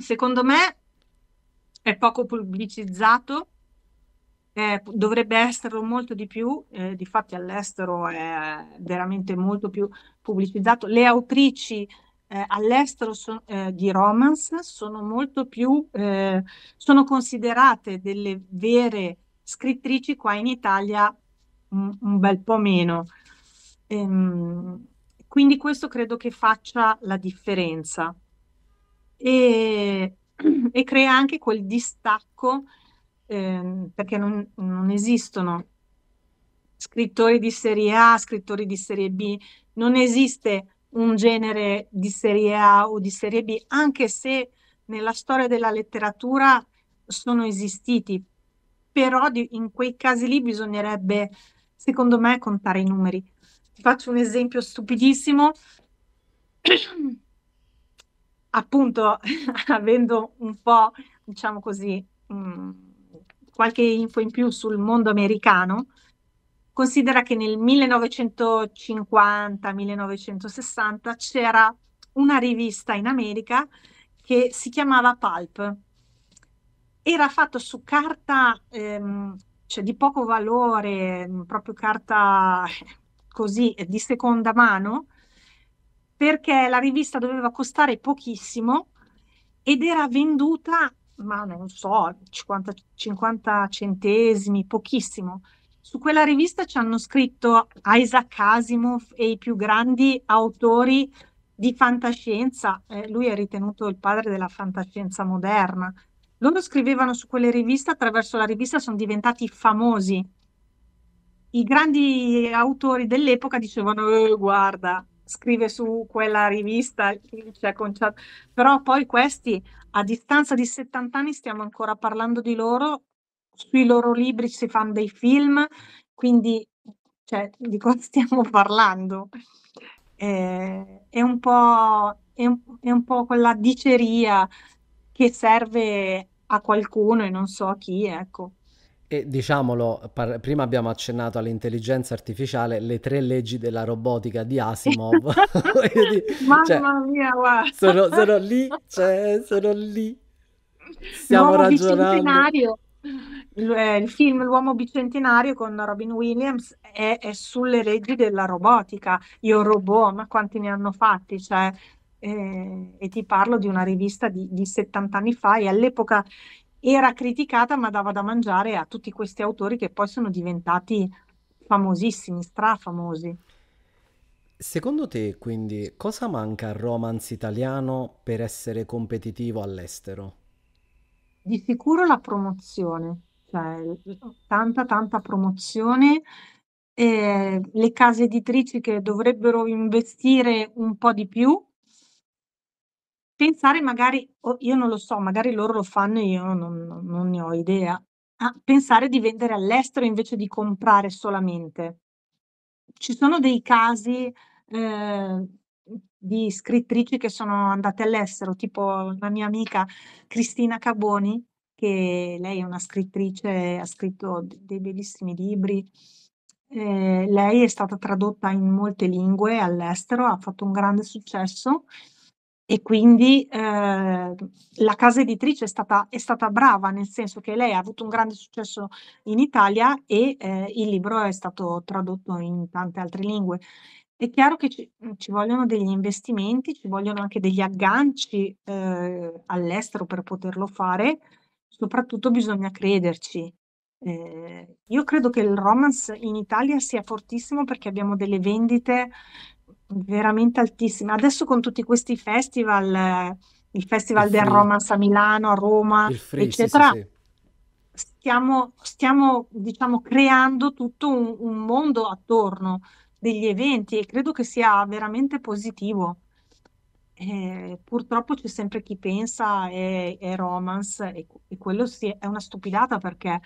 Secondo me è poco pubblicizzato eh, dovrebbe esserlo molto di più, eh, difatti all'estero è veramente molto più pubblicizzato. Le autrici eh, all'estero so, eh, di romance sono molto più, eh, sono considerate delle vere scrittrici qua in Italia un, un bel po' meno. Ehm, quindi questo credo che faccia la differenza e, *clears throat* e crea anche quel distacco Ehm, perché non, non esistono scrittori di serie A, scrittori di serie B, non esiste un genere di serie A o di serie B, anche se nella storia della letteratura sono esistiti, però di, in quei casi lì bisognerebbe, secondo me, contare i numeri. Ti faccio un esempio stupidissimo. Appunto, *laughs* avendo un po', diciamo così, mh, mm, qualche info in più sul mondo americano, considera che nel 1950-1960 c'era una rivista in America che si chiamava Pulp. Era fatto su carta, ehm, cioè di poco valore, mm, proprio carta *laughs* così eh, di seconda mano, perché la rivista doveva costare pochissimo ed era venduta ma non so, 50, 50 centesimi, pochissimo. Su quella rivista ci hanno scritto Isaac Asimov e i più grandi autori di fantascienza. Eh, lui è ritenuto il padre della fantascienza moderna. Loro scrivevano su quelle riviste, attraverso la rivista sono diventati famosi. I grandi autori dell'epoca dicevano, eh, guarda, scrive su quella rivista, cioè, però poi questi a distanza di 70 anni stiamo ancora parlando di loro, sui loro libri si fanno dei film, quindi cioè, di cosa *laughs* stiamo parlando? Eh, è, un po', è, un, è un po' quella diceria che serve a qualcuno e non so a chi, ecco. E diciamolo, par- prima abbiamo accennato all'intelligenza artificiale le tre leggi della robotica di Asimov. *laughs* *laughs* Mamma cioè, mia, guarda. Sono, sono lì, cioè, sono lì. Stiamo L'uomo ragionando. Il, eh, il, film L'uomo bicentenario con Robin Williams è, è, sulle leggi della robotica. Io robot, ma quanti ne hanno fatti? Cioè, eh, e ti parlo di una rivista di, di 70 anni fa e all'epoca era criticata ma dava da mangiare a tutti questi autori che poi sono diventati famosissimi, strafamosi. Secondo te, quindi, cosa manca al romance italiano per essere competitivo all'estero? Di sicuro la promozione, cioè tanta tanta promozione. Eh, le case editrici che dovrebbero investire un po' di più pensare magari, o io non lo so, magari loro lo fanno e io non, non- non ne ho idea, a pensare di vendere all'estero invece di comprare solamente. Ci sono dei casi, ehm, di scrittrici che sono andate all'estero, tipo la mia amica Cristina Caboni, che lei è una scrittrice, ha scritto dei bellissimi libri. Ehm, lei è stata tradotta in molte lingue all'estero, ha fatto un grande successo e quindi eh, la casa editrice è stata, è stata, brava, nel senso che lei ha avuto un grande successo in Italia e eh, il libro è stato tradotto in tante altre lingue. È chiaro che ci, ci vogliono degli investimenti, ci vogliono anche degli agganci eh, all'estero per poterlo fare, soprattutto bisogna crederci. Eh, io credo che il romance in Italia sia fortissimo perché abbiamo delle vendite veramente altissima. Adesso con tutti questi festival, eh, il festival il del Romance a Milano, a Roma, free, eccetera, sì, sì, sì. Stiamo, stiamo, diciamo, creando tutto un, un, mondo attorno degli eventi e credo che sia veramente positivo. Eh, purtroppo c'è sempre chi pensa è, è romance e, e quello è una stupidata perché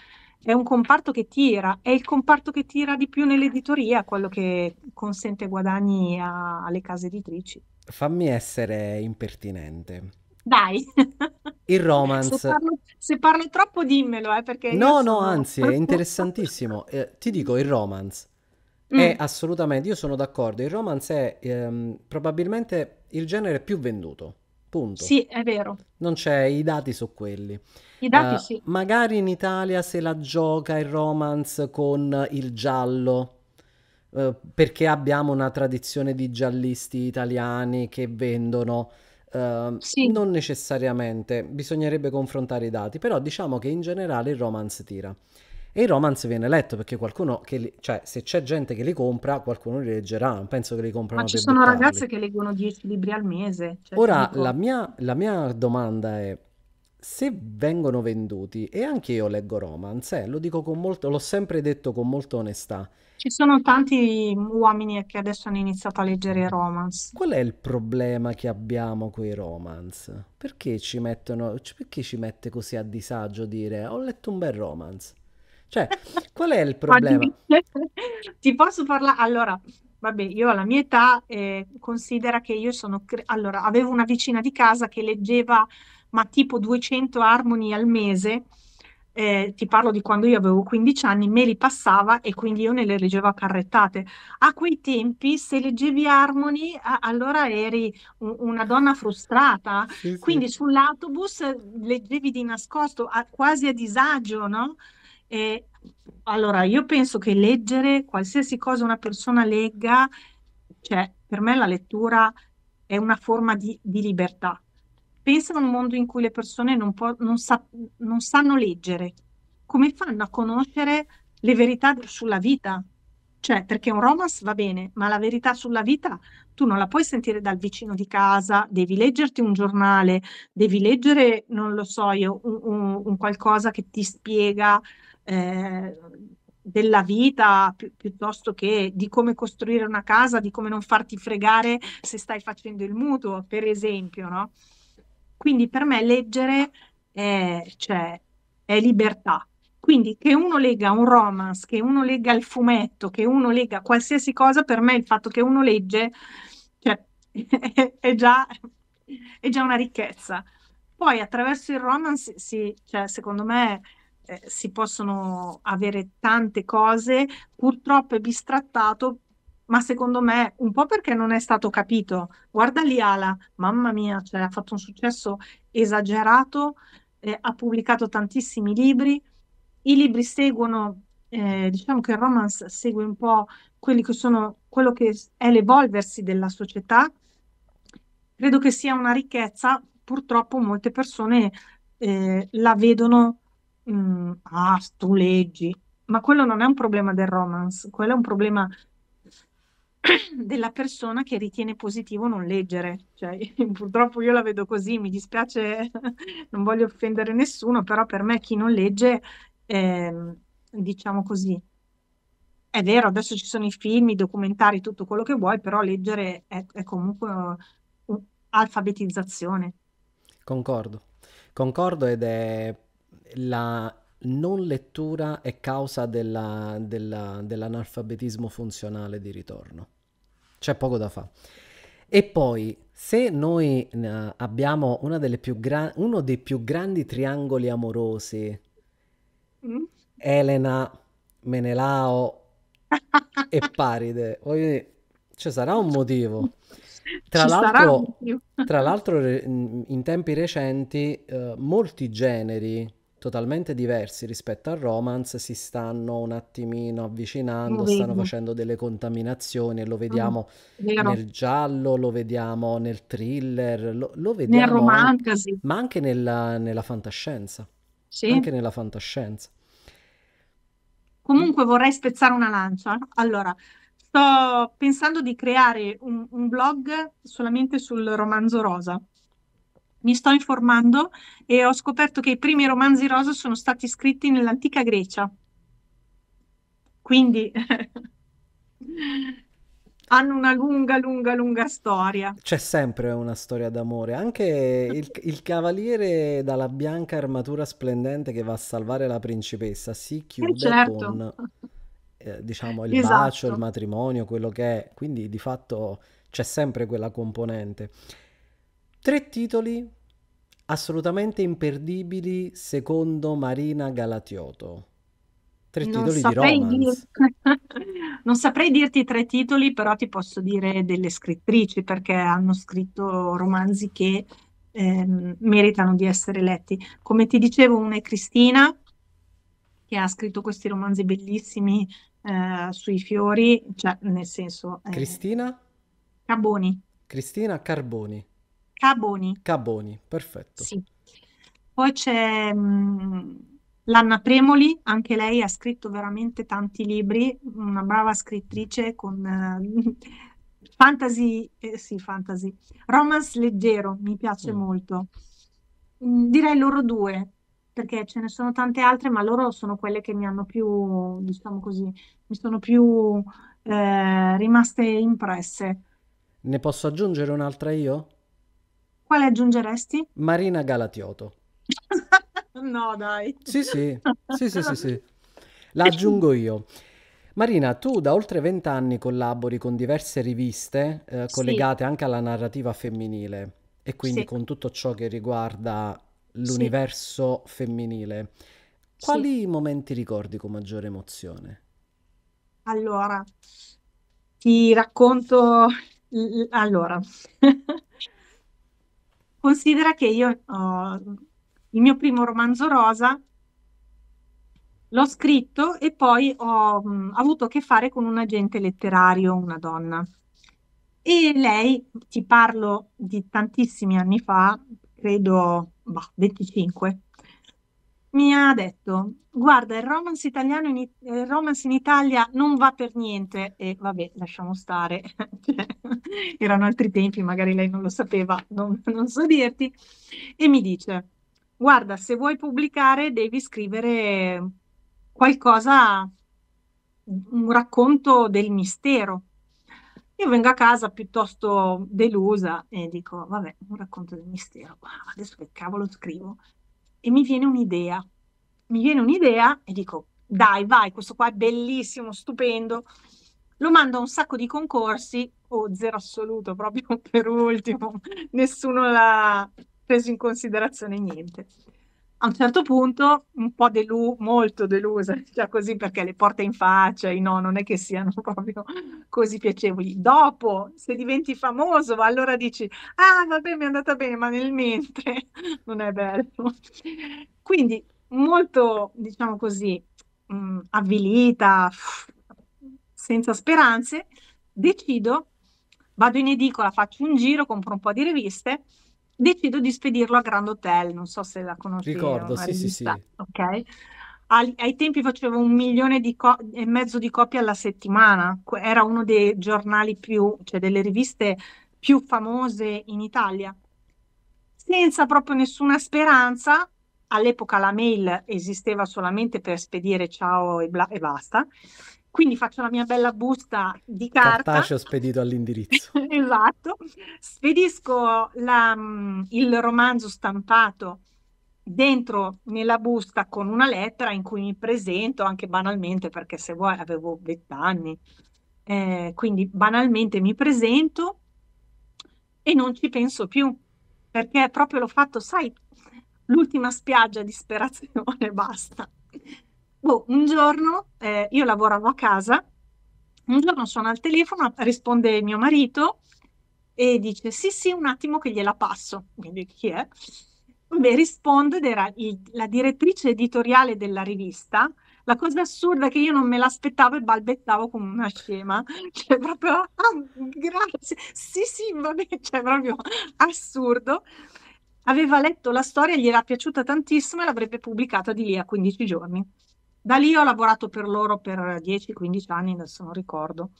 è un comparto che tira, è il comparto che tira di più nell'editoria, quello che consente guadagni a, alle case editrici. Fammi essere impertinente. Dai. *laughs* Il romance. Se parlo, se parlo troppo dimmelo, eh, perché... No, no, sono... anzi, è interessantissimo. Eh, ti dico, il romance mm. è assolutamente, io sono d'accordo, il romance è ehm, probabilmente il genere più venduto. Punto. Sì, è vero. Non c'è, i dati su quelli. I dati uh, sì. Magari in Italia se la gioca il romance con il giallo, eh, perché abbiamo una tradizione di giallisti italiani che vendono. Uh, sì. Non necessariamente, bisognerebbe confrontare i dati, però diciamo che in generale il romance tira. E i romance viene letto perché qualcuno, che li, cioè se c'è gente che li compra, qualcuno li leggerà, non penso che li comprano Ma ci sono buttarli. ragazze che leggono 10 libri al mese. Cioè Ora, dico... la, mia, la mia domanda è, se vengono venduti, e anche io leggo romance, eh, lo dico con molto, l'ho sempre detto con molta onestà. Ci sono tanti uomini che adesso hanno iniziato a leggere i mm. romance. Qual è il problema che abbiamo con i romance? Perché ci mettono, perché ci mette così a disagio dire ho letto un bel romance? Cioè, qual è il *laughs* problema? *laughs* Ti posso parlare? Allora, vabbè, io alla mia età eh, considera che io sono... Cre- allora, avevo una vicina di casa che leggeva, ma tipo 200 armoni al mese. Eh, ti parlo di quando io avevo 15 anni, me li passava e quindi io ne le leggevo a carrettate. A quei tempi, se leggevi Harmony, a- allora eri un- una donna frustrata, sì, quindi sull'autobus leggevi di nascosto, a- quasi a disagio, no? E, allora, io penso che leggere qualsiasi cosa una persona legga, cioè per me la lettura è una forma di, di libertà. Pensa a un mondo in cui le persone non, po- non, sa- non sanno leggere. Come fanno a conoscere le verità sulla vita? Cioè, perché un romance va bene, ma la verità sulla vita tu non la puoi sentire dal vicino di casa, devi leggerti un giornale, devi leggere, non lo so io, un, un, un qualcosa che ti spiega eh, della vita pi- piuttosto che di come costruire una casa, di come non farti fregare se stai facendo il mutuo, per esempio, no? Quindi per me leggere è, cioè, è libertà. Quindi che uno legga un romance, che uno legga il fumetto, che uno legga qualsiasi cosa, per me il fatto che uno legge cioè, *laughs* è, già, è, già, una ricchezza. Poi attraverso il romance, sì, cioè, secondo me eh, si possono avere tante cose, purtroppo è bistrattato, ma secondo me un po' perché non è stato capito. Guarda Liala, mamma mia, cioè, ha fatto un successo esagerato, eh, ha pubblicato tantissimi libri, i libri seguono, eh, diciamo che il romance segue un po' quelli che sono, quello che è l'evolversi della società. Credo che sia una ricchezza, purtroppo molte persone eh, la vedono mm, ah, tu leggi, ma quello non è un problema del romance, quello è un problema *coughs* della persona che ritiene positivo non leggere. Cioè, *laughs* purtroppo io la vedo così, mi dispiace, *laughs* non voglio offendere nessuno, però per me chi non legge, eh, diciamo così, è vero, adesso ci sono i film, i documentari, tutto quello che vuoi, però leggere è, è comunque un'alfabetizzazione. Concordo, concordo ed è la non lettura è causa della, della, dell'analfabetismo funzionale di ritorno. C'è poco da fare. E poi, se noi uh, abbiamo gra- uno dei più grandi triangoli amorosi, mm? Elena, Menelao e *laughs* Paride, dire, ci sarà un motivo. Tra l'altro, tra l'altro, in tempi recenti, uh, molti generi totalmente diversi rispetto al romance si stanno un attimino avvicinando, stanno facendo delle contaminazioni e lo vediamo mm, nel giallo, lo vediamo nel thriller, lo, lo vediamo nel romance, anche, ma anche nella, nella fantascienza. Sì. Anche nella fantascienza. Comunque vorrei spezzare una lancia. Allora, sto pensando di creare un, un blog solamente sul romanzo rosa mi sto informando e ho scoperto che i primi romanzi rosa sono stati scritti nell'antica Grecia. Quindi *laughs* hanno una lunga, lunga, lunga storia. C'è sempre una storia d'amore. Anche il, il, cavaliere dalla bianca armatura splendente che va a salvare la principessa si eh, chiude eh certo. con eh, diciamo il esatto. bacio, il matrimonio, quello che è. Quindi di fatto c'è sempre quella componente. Tre titoli assolutamente imperdibili secondo Marina Galatioto. Tre non titoli di romance. Dir... *laughs* non saprei dirti tre titoli, però ti posso dire delle scrittrici perché hanno scritto romanzi che ehm, meritano di essere letti. Come ti dicevo, una è Cristina che ha scritto questi romanzi bellissimi eh, sui fiori, cioè nel senso... Eh, Cristina? Carboni. Cristina Carboni. Caboni. Caboni, perfetto. Sì. Poi c'è mh, mm, l'Anna Premoli, anche lei ha scritto veramente tanti libri, una brava scrittrice con eh, *laughs* fantasy, eh, sì, fantasy, romance leggero, mi piace mm. molto. Mm, direi loro due, perché ce ne sono tante altre, ma loro sono quelle che mi hanno più, diciamo così, mi sono più eh, rimaste impresse. Ne posso aggiungere un'altra io? Quale aggiungeresti? Marina Galatioto. *laughs* no, dai. Sì, sì, sì, sì, sì, sì. *laughs* La aggiungo io. Marina, tu da oltre vent'anni collabori con diverse riviste eh, collegate anche alla narrativa femminile e quindi con tutto ciò che riguarda Sì. l'universo femminile. Sì. Quali momenti ricordi con maggiore emozione? Allora, ti racconto. l- l- Allora, *laughs* Considera che io oh, il mio primo romanzo rosa l'ho scritto e poi ho mh, mm, avuto a che fare con un agente letterario, una donna. E lei, ti parlo di tantissimi anni fa, credo bah, 25, mi ha detto, guarda, il romance italiano in, il romance in Italia non va per niente e vabbè, lasciamo stare, *laughs* cioè, erano altri tempi, magari lei non lo sapeva, non, non so dirti, e mi dice, guarda, se vuoi pubblicare devi scrivere qualcosa, un racconto del mistero. Io vengo a casa piuttosto delusa e dico, vabbè, un racconto del mistero, adesso che cavolo scrivo? e mi viene un'idea. Mi viene un'idea e dico, dai, vai, questo qua è bellissimo, stupendo. Lo mando a un sacco di concorsi, o oh, zero assoluto, proprio *laughs* per ultimo, nessuno l'ha preso in considerazione niente a un certo punto un po' delu- molto delusa, *laughs* cioè così perché le porta in faccia, i no, non è che siano *laughs* proprio così piacevoli. Dopo, se diventi famoso, allora dici, ah vabbè mi è andata bene, ma nel mentre *laughs* non è bello. Quindi molto, diciamo così, mh, mm, avvilita, senza speranze, decido, vado in edicola, faccio un giro, compro un po' di riviste decido di spedirlo a Grand Hotel, non so se la conosci. Ricordo, sì, sì, sì. Ok. Ai, ai tempi facevo un milione co- e mezzo di copie alla settimana, era uno dei giornali più, cioè delle riviste più famose in Italia. Senza proprio nessuna speranza, all'epoca la mail esisteva solamente per spedire ciao e, bla- e basta. Quindi faccio la mia bella busta di carta. Cartaceo spedito all'indirizzo. *laughs* esatto. Spedisco la, mm, il romanzo stampato dentro nella busta con una lettera in cui mi presento anche banalmente perché se vuoi avevo vent'anni. Eh, quindi banalmente mi presento e non ci penso più perché proprio l'ho fatto, sai, l'ultima spiaggia, disperazione, *laughs* basta. Oh, un giorno eh, io lavoravo a casa, un giorno suona il telefono, risponde mio marito e dice sì sì un attimo che gliela passo, quindi chi è? Beh, risponde ed era il, la direttrice editoriale della rivista. La cosa assurda è che io non me l'aspettavo e balbettavo come una scema. *laughs* Cioè, proprio, ah, grazie, sì, sì, va bene, *laughs* cioè, proprio assurdo. Aveva letto la storia, gli era piaciuta tantissimo e l'avrebbe pubblicata di lì a 15 giorni. Da lì ho lavorato per loro per 10-15 anni, adesso non ricordo,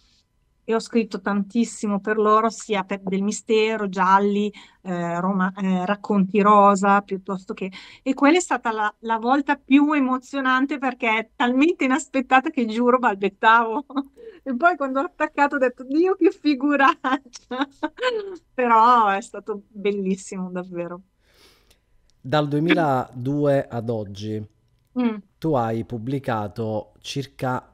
e ho scritto tantissimo per loro, sia per del mistero, gialli, eh, Roma, eh, racconti rosa, piuttosto che... E quella è stata la, la volta più emozionante perché è talmente inaspettata che giuro balbettavo. e poi quando ho attaccato ho detto, Dio che figuraccia! Però è stato bellissimo davvero. Dal 2002 ad oggi Mm. tu hai pubblicato circa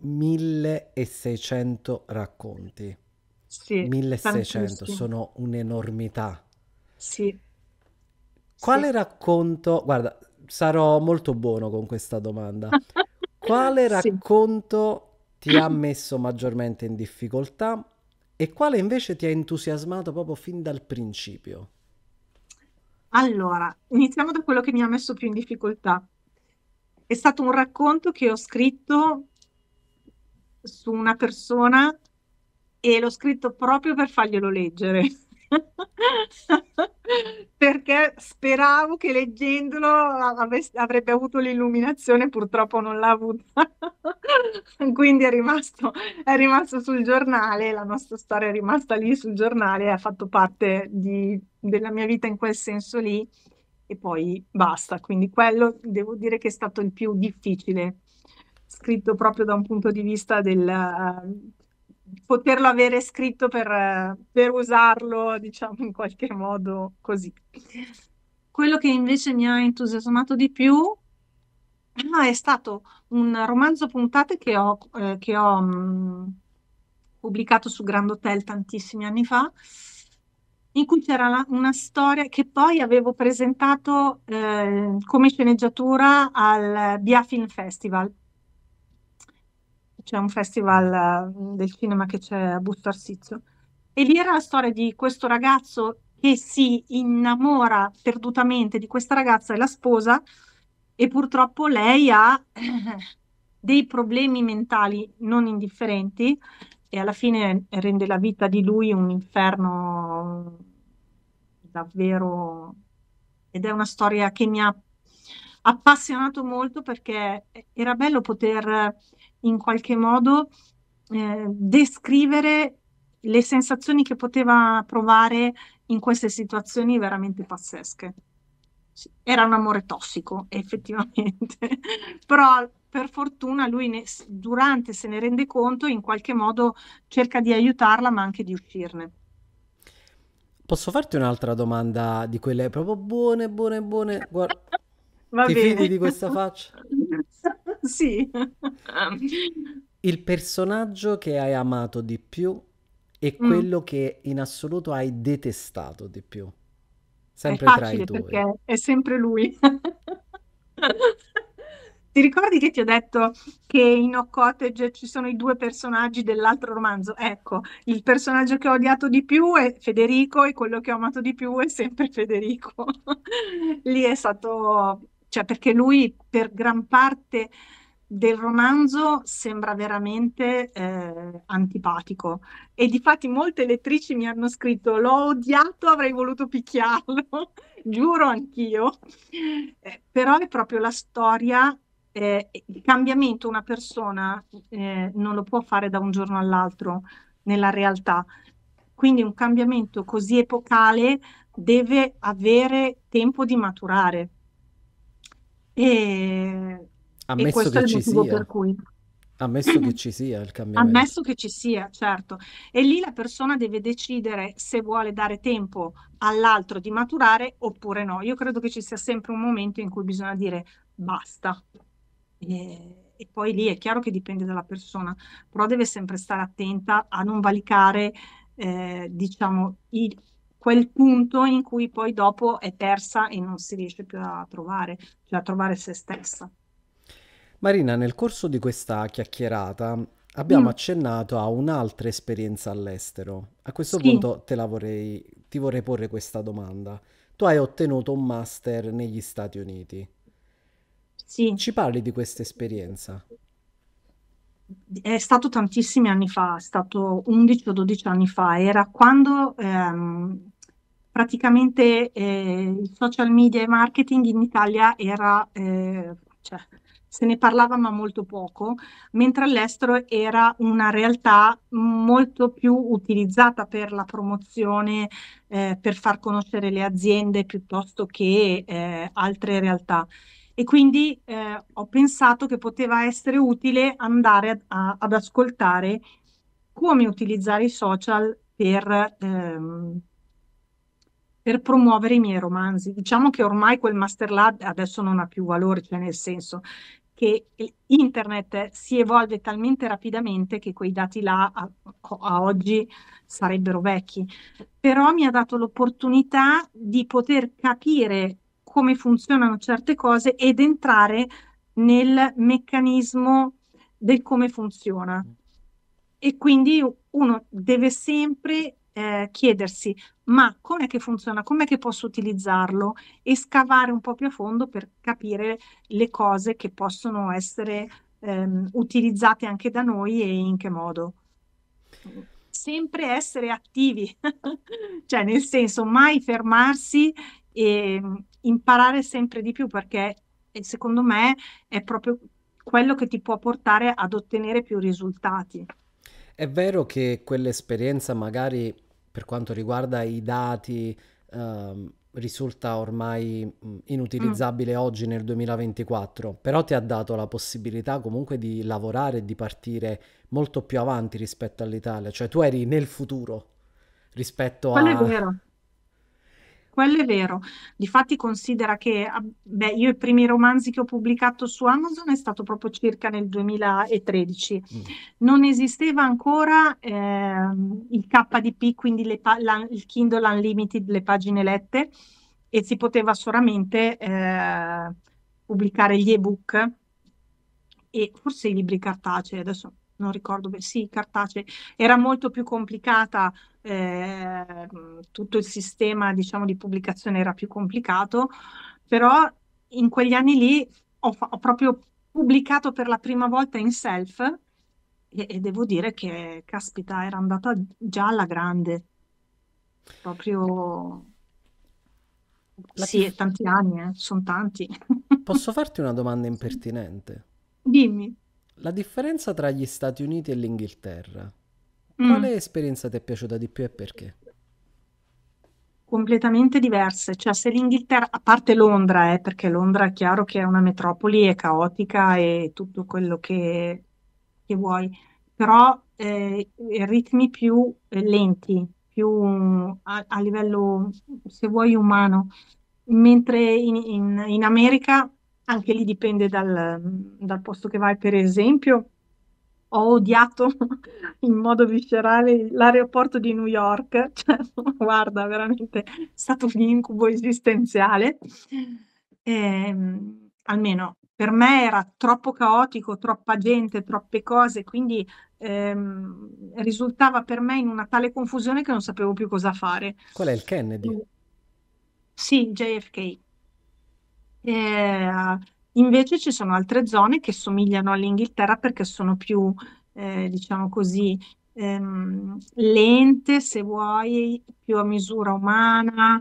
1600 racconti. Sì, 1600 tantissimo. sono un'enormità. Sì. Quale sì. racconto, guarda, sarò molto buono con questa domanda. *laughs* Quale racconto sì. ti ha messo maggiormente in difficoltà e quale invece ti ha entusiasmato proprio fin dal principio? Allora, iniziamo da quello che mi ha messo più in difficoltà è stato un racconto che ho scritto su una persona e l'ho scritto proprio per farglielo leggere. *laughs* perché speravo che leggendolo avesse, avrebbe avuto l'illuminazione, purtroppo non l'ha avuta. *laughs* Quindi è rimasto, è rimasto, sul giornale, la nostra storia è rimasta lì sul giornale, ha fatto parte di, della mia vita in quel senso lì e poi basta. Quindi quello devo dire che è stato il più difficile, scritto proprio da un punto di vista del uh, poterlo avere scritto per, uh, per usarlo, diciamo, in qualche modo così. Quello che invece mi ha entusiasmato di più No, ah, è stato un romanzo puntate che ho, eh, che ho mh, mm, pubblicato su Grand Hotel tantissimi anni fa, in cui c'era la, una storia che poi avevo presentato eh, come sceneggiatura al Bia Film Festival. C'è un festival mm, del cinema che c'è a Busto Arsizio. E lì era la storia di questo ragazzo che si innamora perdutamente di questa ragazza e la sposa e purtroppo lei ha *clears throat* dei problemi mentali non indifferenti e alla fine rende la vita di lui un inferno davvero ed è una storia che mi ha appassionato molto perché era bello poter in qualche modo eh, descrivere le sensazioni che poteva provare in queste situazioni veramente pazzesche. Era un amore tossico, effettivamente, *laughs* però per fortuna lui ne, durante se ne rende conto in qualche modo cerca di aiutarla ma anche di uscirne. Posso farti un'altra domanda di quelle proprio buone, buone, buone? Guarda, *laughs* Va ti bene. fidi di questa faccia? *laughs* sì. Il personaggio che hai amato di più e mm. quello che in assoluto hai detestato di più? Sempre è tra i due. Perché è sempre lui. *laughs* Ti ricordi che ti ho detto che in No Cottage ci sono i due personaggi dell'altro romanzo? Ecco, il personaggio che ho odiato di più è Federico e quello che ho amato di più è sempre Federico. *laughs* Lì è stato, cioè perché lui per gran parte del romanzo sembra veramente eh, antipatico e difatti molte lettrici mi hanno scritto l'ho odiato, avrei voluto picchiarlo, *laughs* giuro anch'io, eh, però è proprio la storia eh, il cambiamento una persona eh, non lo può fare da un giorno all'altro nella realtà. Quindi un cambiamento così epocale deve avere tempo di maturare. E, Ammesso e questo è il motivo sia. per cui. Ammesso che *clears throat* ci sia il cambiamento. Ammesso che ci sia, certo. E lì la persona deve decidere se vuole dare tempo all'altro di maturare oppure no. Io credo che ci sia sempre un momento in cui bisogna dire basta. E, e poi lì è chiaro che dipende dalla persona, però deve sempre stare attenta a non valicare, eh, diciamo, i, quel punto in cui poi dopo è persa e non si riesce più a trovare, cioè a trovare se stessa. Marina, nel corso di questa chiacchierata abbiamo mm. accennato a un'altra esperienza all'estero. A questo sì. punto te la vorrei, ti vorrei porre questa domanda. Tu hai ottenuto un master negli Stati Uniti. Sì. Ci parli di questa esperienza? È stato tantissimi anni fa, è stato 11 o 12 anni fa, era quando ehm, praticamente eh, il social media e marketing in Italia era, eh, cioè, se ne parlava ma molto poco, mentre all'estero era una realtà molto più utilizzata per la promozione, eh, per far conoscere le aziende piuttosto che eh, altre realtà e quindi eh, ho pensato che poteva essere utile andare a, a, ad ascoltare come utilizzare i social per, ehm, per, promuovere i miei romanzi. Diciamo che ormai quel master lab adesso non ha più valore, cioè nel senso che internet si evolve talmente rapidamente che quei dati là a, a oggi sarebbero vecchi, però mi ha dato l'opportunità di poter capire come funzionano certe cose ed entrare nel meccanismo del come funziona. E quindi uno deve sempre eh, chiedersi ma com'è che funziona, com'è che posso utilizzarlo e scavare un po' più a fondo per capire le cose che possono essere ehm, utilizzate anche da noi e in che modo. Sempre essere attivi, *laughs* cioè nel senso mai fermarsi e imparare sempre di più perché eh, secondo me è proprio quello che ti può portare ad ottenere più risultati. È vero che quell'esperienza magari per quanto riguarda i dati eh, risulta ormai mm, inutilizzabile mm. oggi nel 2024, però ti ha dato la possibilità comunque di lavorare e di partire molto più avanti rispetto all'Italia, cioè tu eri nel futuro rispetto quello a... Quello è vero quello è vero. Difatti considera che ah, beh, io i primi romanzi che ho pubblicato su Amazon è stato proprio circa nel 2013. Mm. Non esisteva ancora eh, il KDP, quindi pa- la- il Kindle Unlimited, le pagine lette, e si poteva solamente eh, pubblicare gli ebook e forse i libri cartacei. Adesso non ricordo bene, sì, cartacee, era molto più complicata, eh, tutto il sistema diciamo, di pubblicazione era più complicato, però in quegli anni lì ho, ho proprio pubblicato per la prima volta in self e, e devo dire che, caspita, era andata già alla grande, proprio... La... Sì, tanti anni, eh. sono tanti. Posso *laughs* farti una domanda impertinente? Dimmi. La differenza tra gli Stati Uniti e l'Inghilterra, mm. quale esperienza ti è piaciuta di più e perché? Completamente diverse, cioè se l'Inghilterra, a parte Londra, eh, perché Londra è chiaro che è una metropoli, è caotica e tutto quello che, che vuoi, però eh, ritmi più eh, lenti, più a, a, livello, se vuoi, umano, mentre in, in, in America anche lì dipende dal, dal posto che vai, per esempio ho odiato *laughs* in modo viscerale l'aeroporto di New York, *laughs* cioè, guarda, veramente è stato un incubo esistenziale. E, ehm, almeno per me era troppo caotico, troppa gente, troppe cose, quindi ehm, risultava per me in una tale confusione che non sapevo più cosa fare. Qual è il Kennedy? Sì, JFK. Eh, invece ci sono altre zone che somigliano all'Inghilterra perché sono più, eh, diciamo così, ehm, lente, se vuoi, più a misura umana.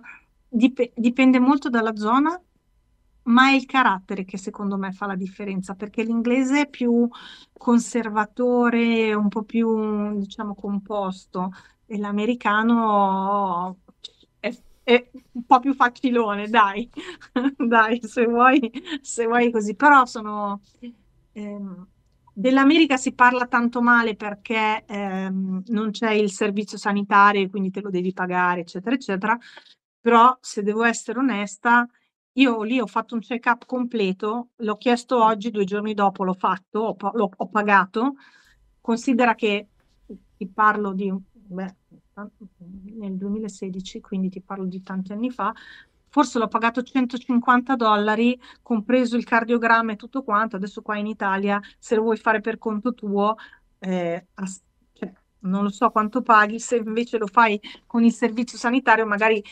Dip- dipende molto dalla zona, ma è il carattere che secondo me fa la differenza, perché l'inglese è più conservatore, un po' più, diciamo, composto, e l'americano è un po' più facilone, dai, *laughs* dai, se vuoi, se vuoi così. Però sono... Ehm, dell'America si parla tanto male perché ehm, non c'è il servizio sanitario e quindi te lo devi pagare, eccetera, eccetera. Però, se devo essere onesta, io lì ho fatto un check-up completo, l'ho chiesto oggi, due giorni dopo l'ho fatto, ho, l'ho, ho pagato. Considera che ti parlo di beh, nel 2016, quindi ti parlo di tanti anni fa, forse l'ho pagato 150 dollari, compreso il cardiogramma e tutto quanto, adesso qua in Italia se lo vuoi fare per conto tuo, eh, as- cioè, non lo so quanto paghi, se invece lo fai con il servizio sanitario magari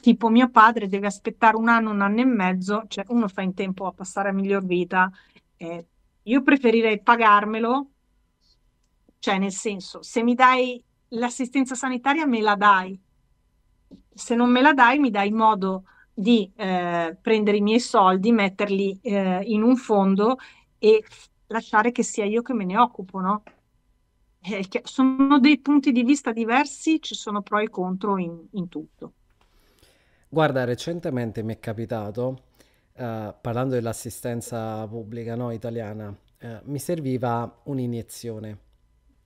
tipo mio padre deve aspettare un anno, un anno e mezzo, cioè uno fa in tempo a passare a miglior vita, eh, io preferirei pagarmelo, cioè nel senso se mi dai l'assistenza sanitaria me la dai. Se non me la dai, mi dai modo di eh, prendere i miei soldi, metterli eh, in un fondo e lasciare che sia io che me ne occupo, no? Eh, sono dei punti di vista diversi, ci sono pro e contro in, in tutto. Guarda, recentemente mi è capitato, eh, parlando dell'assistenza pubblica no, italiana, eh, mi serviva un'iniezione,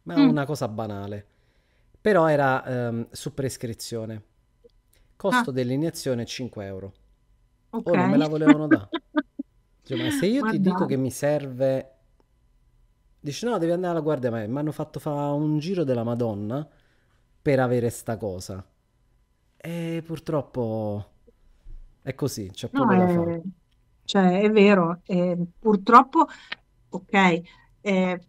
ma mm. una cosa banale però era ehm, su prescrizione. Costo ah. delineazione 5 euro. Okay. Oh, o non me la volevano da. *laughs* cioè, ma se io Guarda. ti dico che mi serve... Dici no, devi andare alla guardia, ma mi hanno fatto fare un giro della Madonna per avere sta cosa. E purtroppo è così, c'è poco no, da fare. Cioè, è vero, eh, purtroppo, ok, eh,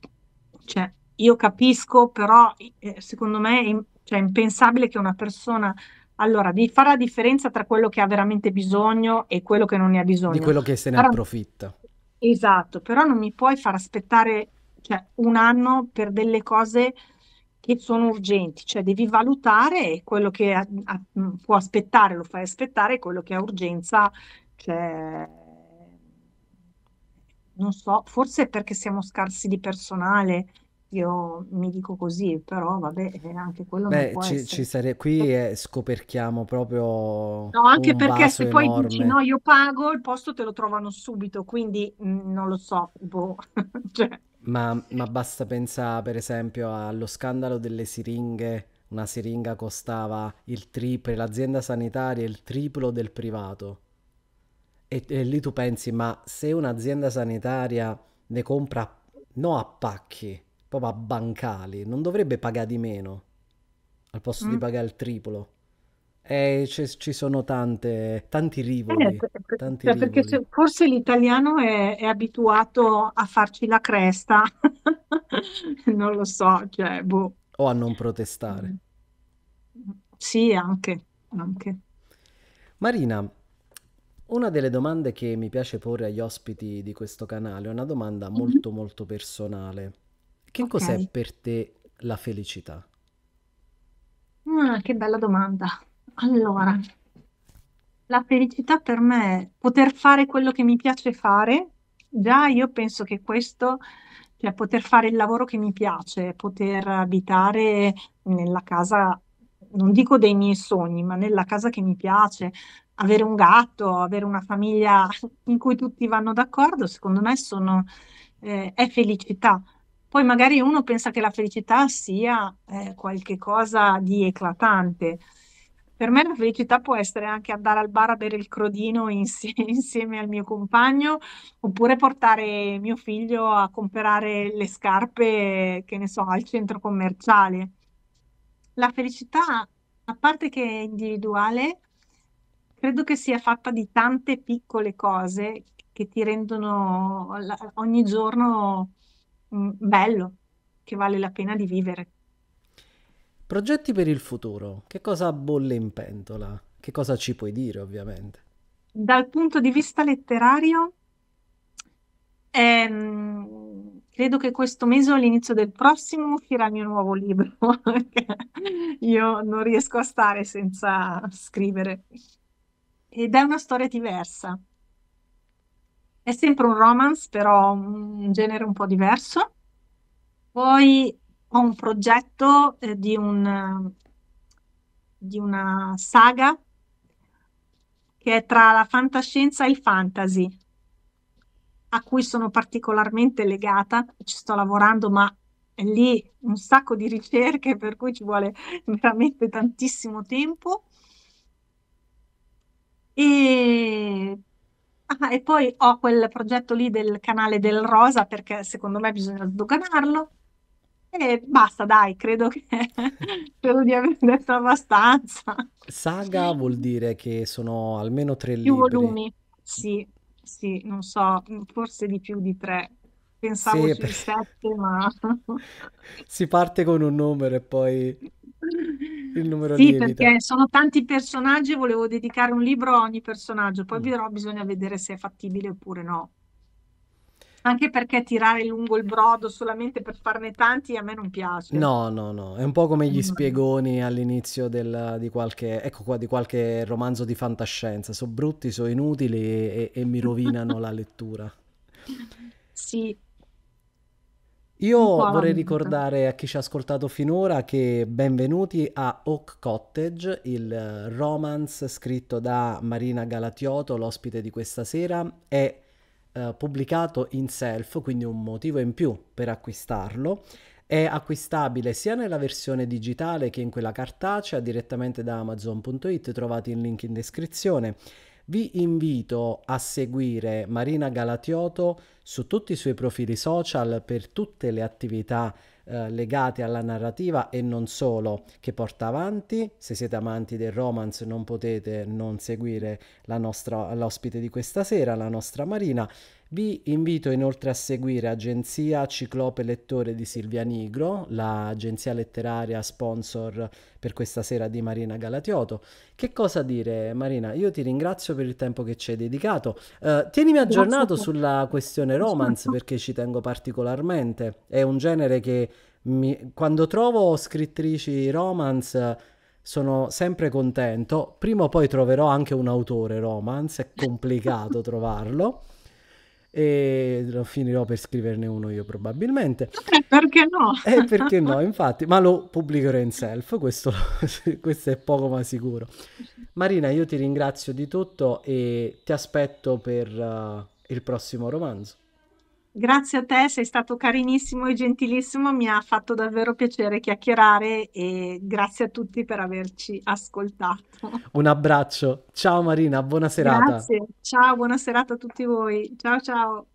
cioè, io capisco, però eh, secondo me è, cioè, è impensabile che una persona allora, di fare la differenza tra quello che ha veramente bisogno e quello che non ne ha bisogno. Di quello che se ne però, approfitta. Esatto, però non mi puoi far aspettare cioè, un anno per delle cose che sono urgenti, cioè devi valutare quello che a, a, mm, può aspettare, lo fai aspettare, quello che ha urgenza, cioè, non so, forse perché siamo scarsi di personale, io mi dico così, però vabbè, eh, anche quello Beh, non può ci, ci sare... qui eh, scoperchiamo proprio No, anche perché se poi enorme. dici no, io pago, il posto te lo trovano subito, quindi mh, mm, non lo so, boh. *laughs* cioè... ma, ma, basta pensare per esempio allo scandalo delle siringhe, una siringa costava il triplo, l'azienda sanitaria il triplo del privato. E, e lì tu pensi, ma se un'azienda sanitaria ne compra no a pacchi, proprio a bancali, non dovrebbe pagare di meno al posto mm. di pagare il triplo. Eh, ci, ci sono tante, tanti rivoli. Eh, tanti cioè, rivoli. forse l'italiano è, è, abituato a farci la cresta, *laughs* non lo so, cioè, boh. o a non protestare. Sì, anche, anche. Marina, una delle domande che mi piace porre agli ospiti di questo canale è una domanda mhm. molto, mm-hmm. molto personale. Che okay. cos'è per te la felicità? Ah, che bella domanda. Allora, la felicità per me è poter fare quello che mi piace fare. Già io penso che questo, cioè poter fare il lavoro che mi piace, poter abitare nella casa, non dico dei miei sogni, ma nella casa che mi piace, avere un gatto, avere una famiglia *laughs* in cui tutti vanno d'accordo, secondo me sono, eh, è felicità. Poi magari uno pensa che la felicità sia eh, qualcosa di eclatante. Per me la felicità può essere anche andare al bar a bere il crodino *laughs* insieme, insieme al mio compagno, oppure portare mio figlio a comprare le scarpe, che ne so, al centro commerciale. La felicità, a parte che è individuale, credo che sia fatta di tante piccole cose che ti rendono ogni giorno Mm, bello, che vale la pena di vivere. Progetti per il futuro, che cosa bolle in pentola? Che cosa ci puoi dire ovviamente? Dal punto di vista letterario, ehm, credo che questo mese o all'inizio del prossimo uscirà il mio nuovo libro. *laughs* Io non riesco a stare senza scrivere. Ed è una storia diversa, è sempre un romance, però un genere un po' diverso. Poi ho un progetto eh, di, un, di una saga che è tra la fantascienza e il fantasy, a cui sono particolarmente legata, ci sto lavorando, ma è lì un sacco di ricerche per cui ci vuole *laughs* veramente tantissimo tempo. E Ah, e poi ho quel progetto lì del canale del Rosa perché secondo me bisogna sdoganarlo. E basta, dai, credo, che... *laughs* credo di aver detto abbastanza. Saga vuol dire che sono almeno tre Più libri. volumi, sì, sì, non so, forse di più di tre. Pensavo sì, sui per... sette, ma... *laughs* si parte con un numero e poi... *laughs* il numero sì, di Sì, perché sono tanti personaggi, volevo dedicare un libro a ogni personaggio, poi mm. però bisogna vedere se è fattibile oppure no. Anche perché tirare lungo il brodo solamente per farne tanti a me non piace. No, no, no, è un po' come gli eh, spiegoni all'inizio del, di, qualche, ecco qua, di qualche romanzo di fantascienza, sono brutti, sono inutili e, e mi rovinano la lettura. *laughs* Sì, io vorrei ricordare a chi ci ha ascoltato finora che benvenuti a Oak Cottage, il eh, romance scritto da Marina Galatioto, l'ospite di questa sera, è eh, pubblicato in self, quindi un motivo in più per acquistarlo. È acquistabile sia nella versione digitale che in quella cartacea direttamente da amazon.it, trovate il link in descrizione vi invito a seguire Marina Galatioto su tutti i suoi profili social per tutte le attività eh, legate alla narrativa e non solo che porta avanti. Se siete amanti del romance non potete non seguire la nostra l'ospite di questa sera, la nostra Marina. Vi invito inoltre a seguire Agenzia Ciclope Lettore di Silvia Nigro, l'agenzia letteraria sponsor per questa sera di Marina Galatioto. Che cosa dire Marina? Io ti ringrazio per il tempo che ci hai dedicato. Uh, tienimi aggiornato sulla questione romance perché ci tengo particolarmente. È un genere che mi... quando trovo scrittrici romance sono sempre contento. Prima o poi troverò anche un autore romance, è complicato *laughs* trovarlo e lo finirò per scriverne uno io probabilmente. *laughs* perché no? Eh, perché no, infatti, ma lo pubblicherò in self, questo, *laughs* questo, è poco ma sicuro. Marina, io ti ringrazio di tutto e ti aspetto per uh, il prossimo romanzo. Grazie a te, sei stato carinissimo e gentilissimo, mi ha fatto davvero piacere chiacchierare e grazie a tutti per averci ascoltato. Un abbraccio, ciao Marina, buona serata. Grazie, ciao, buona serata a tutti voi, ciao ciao.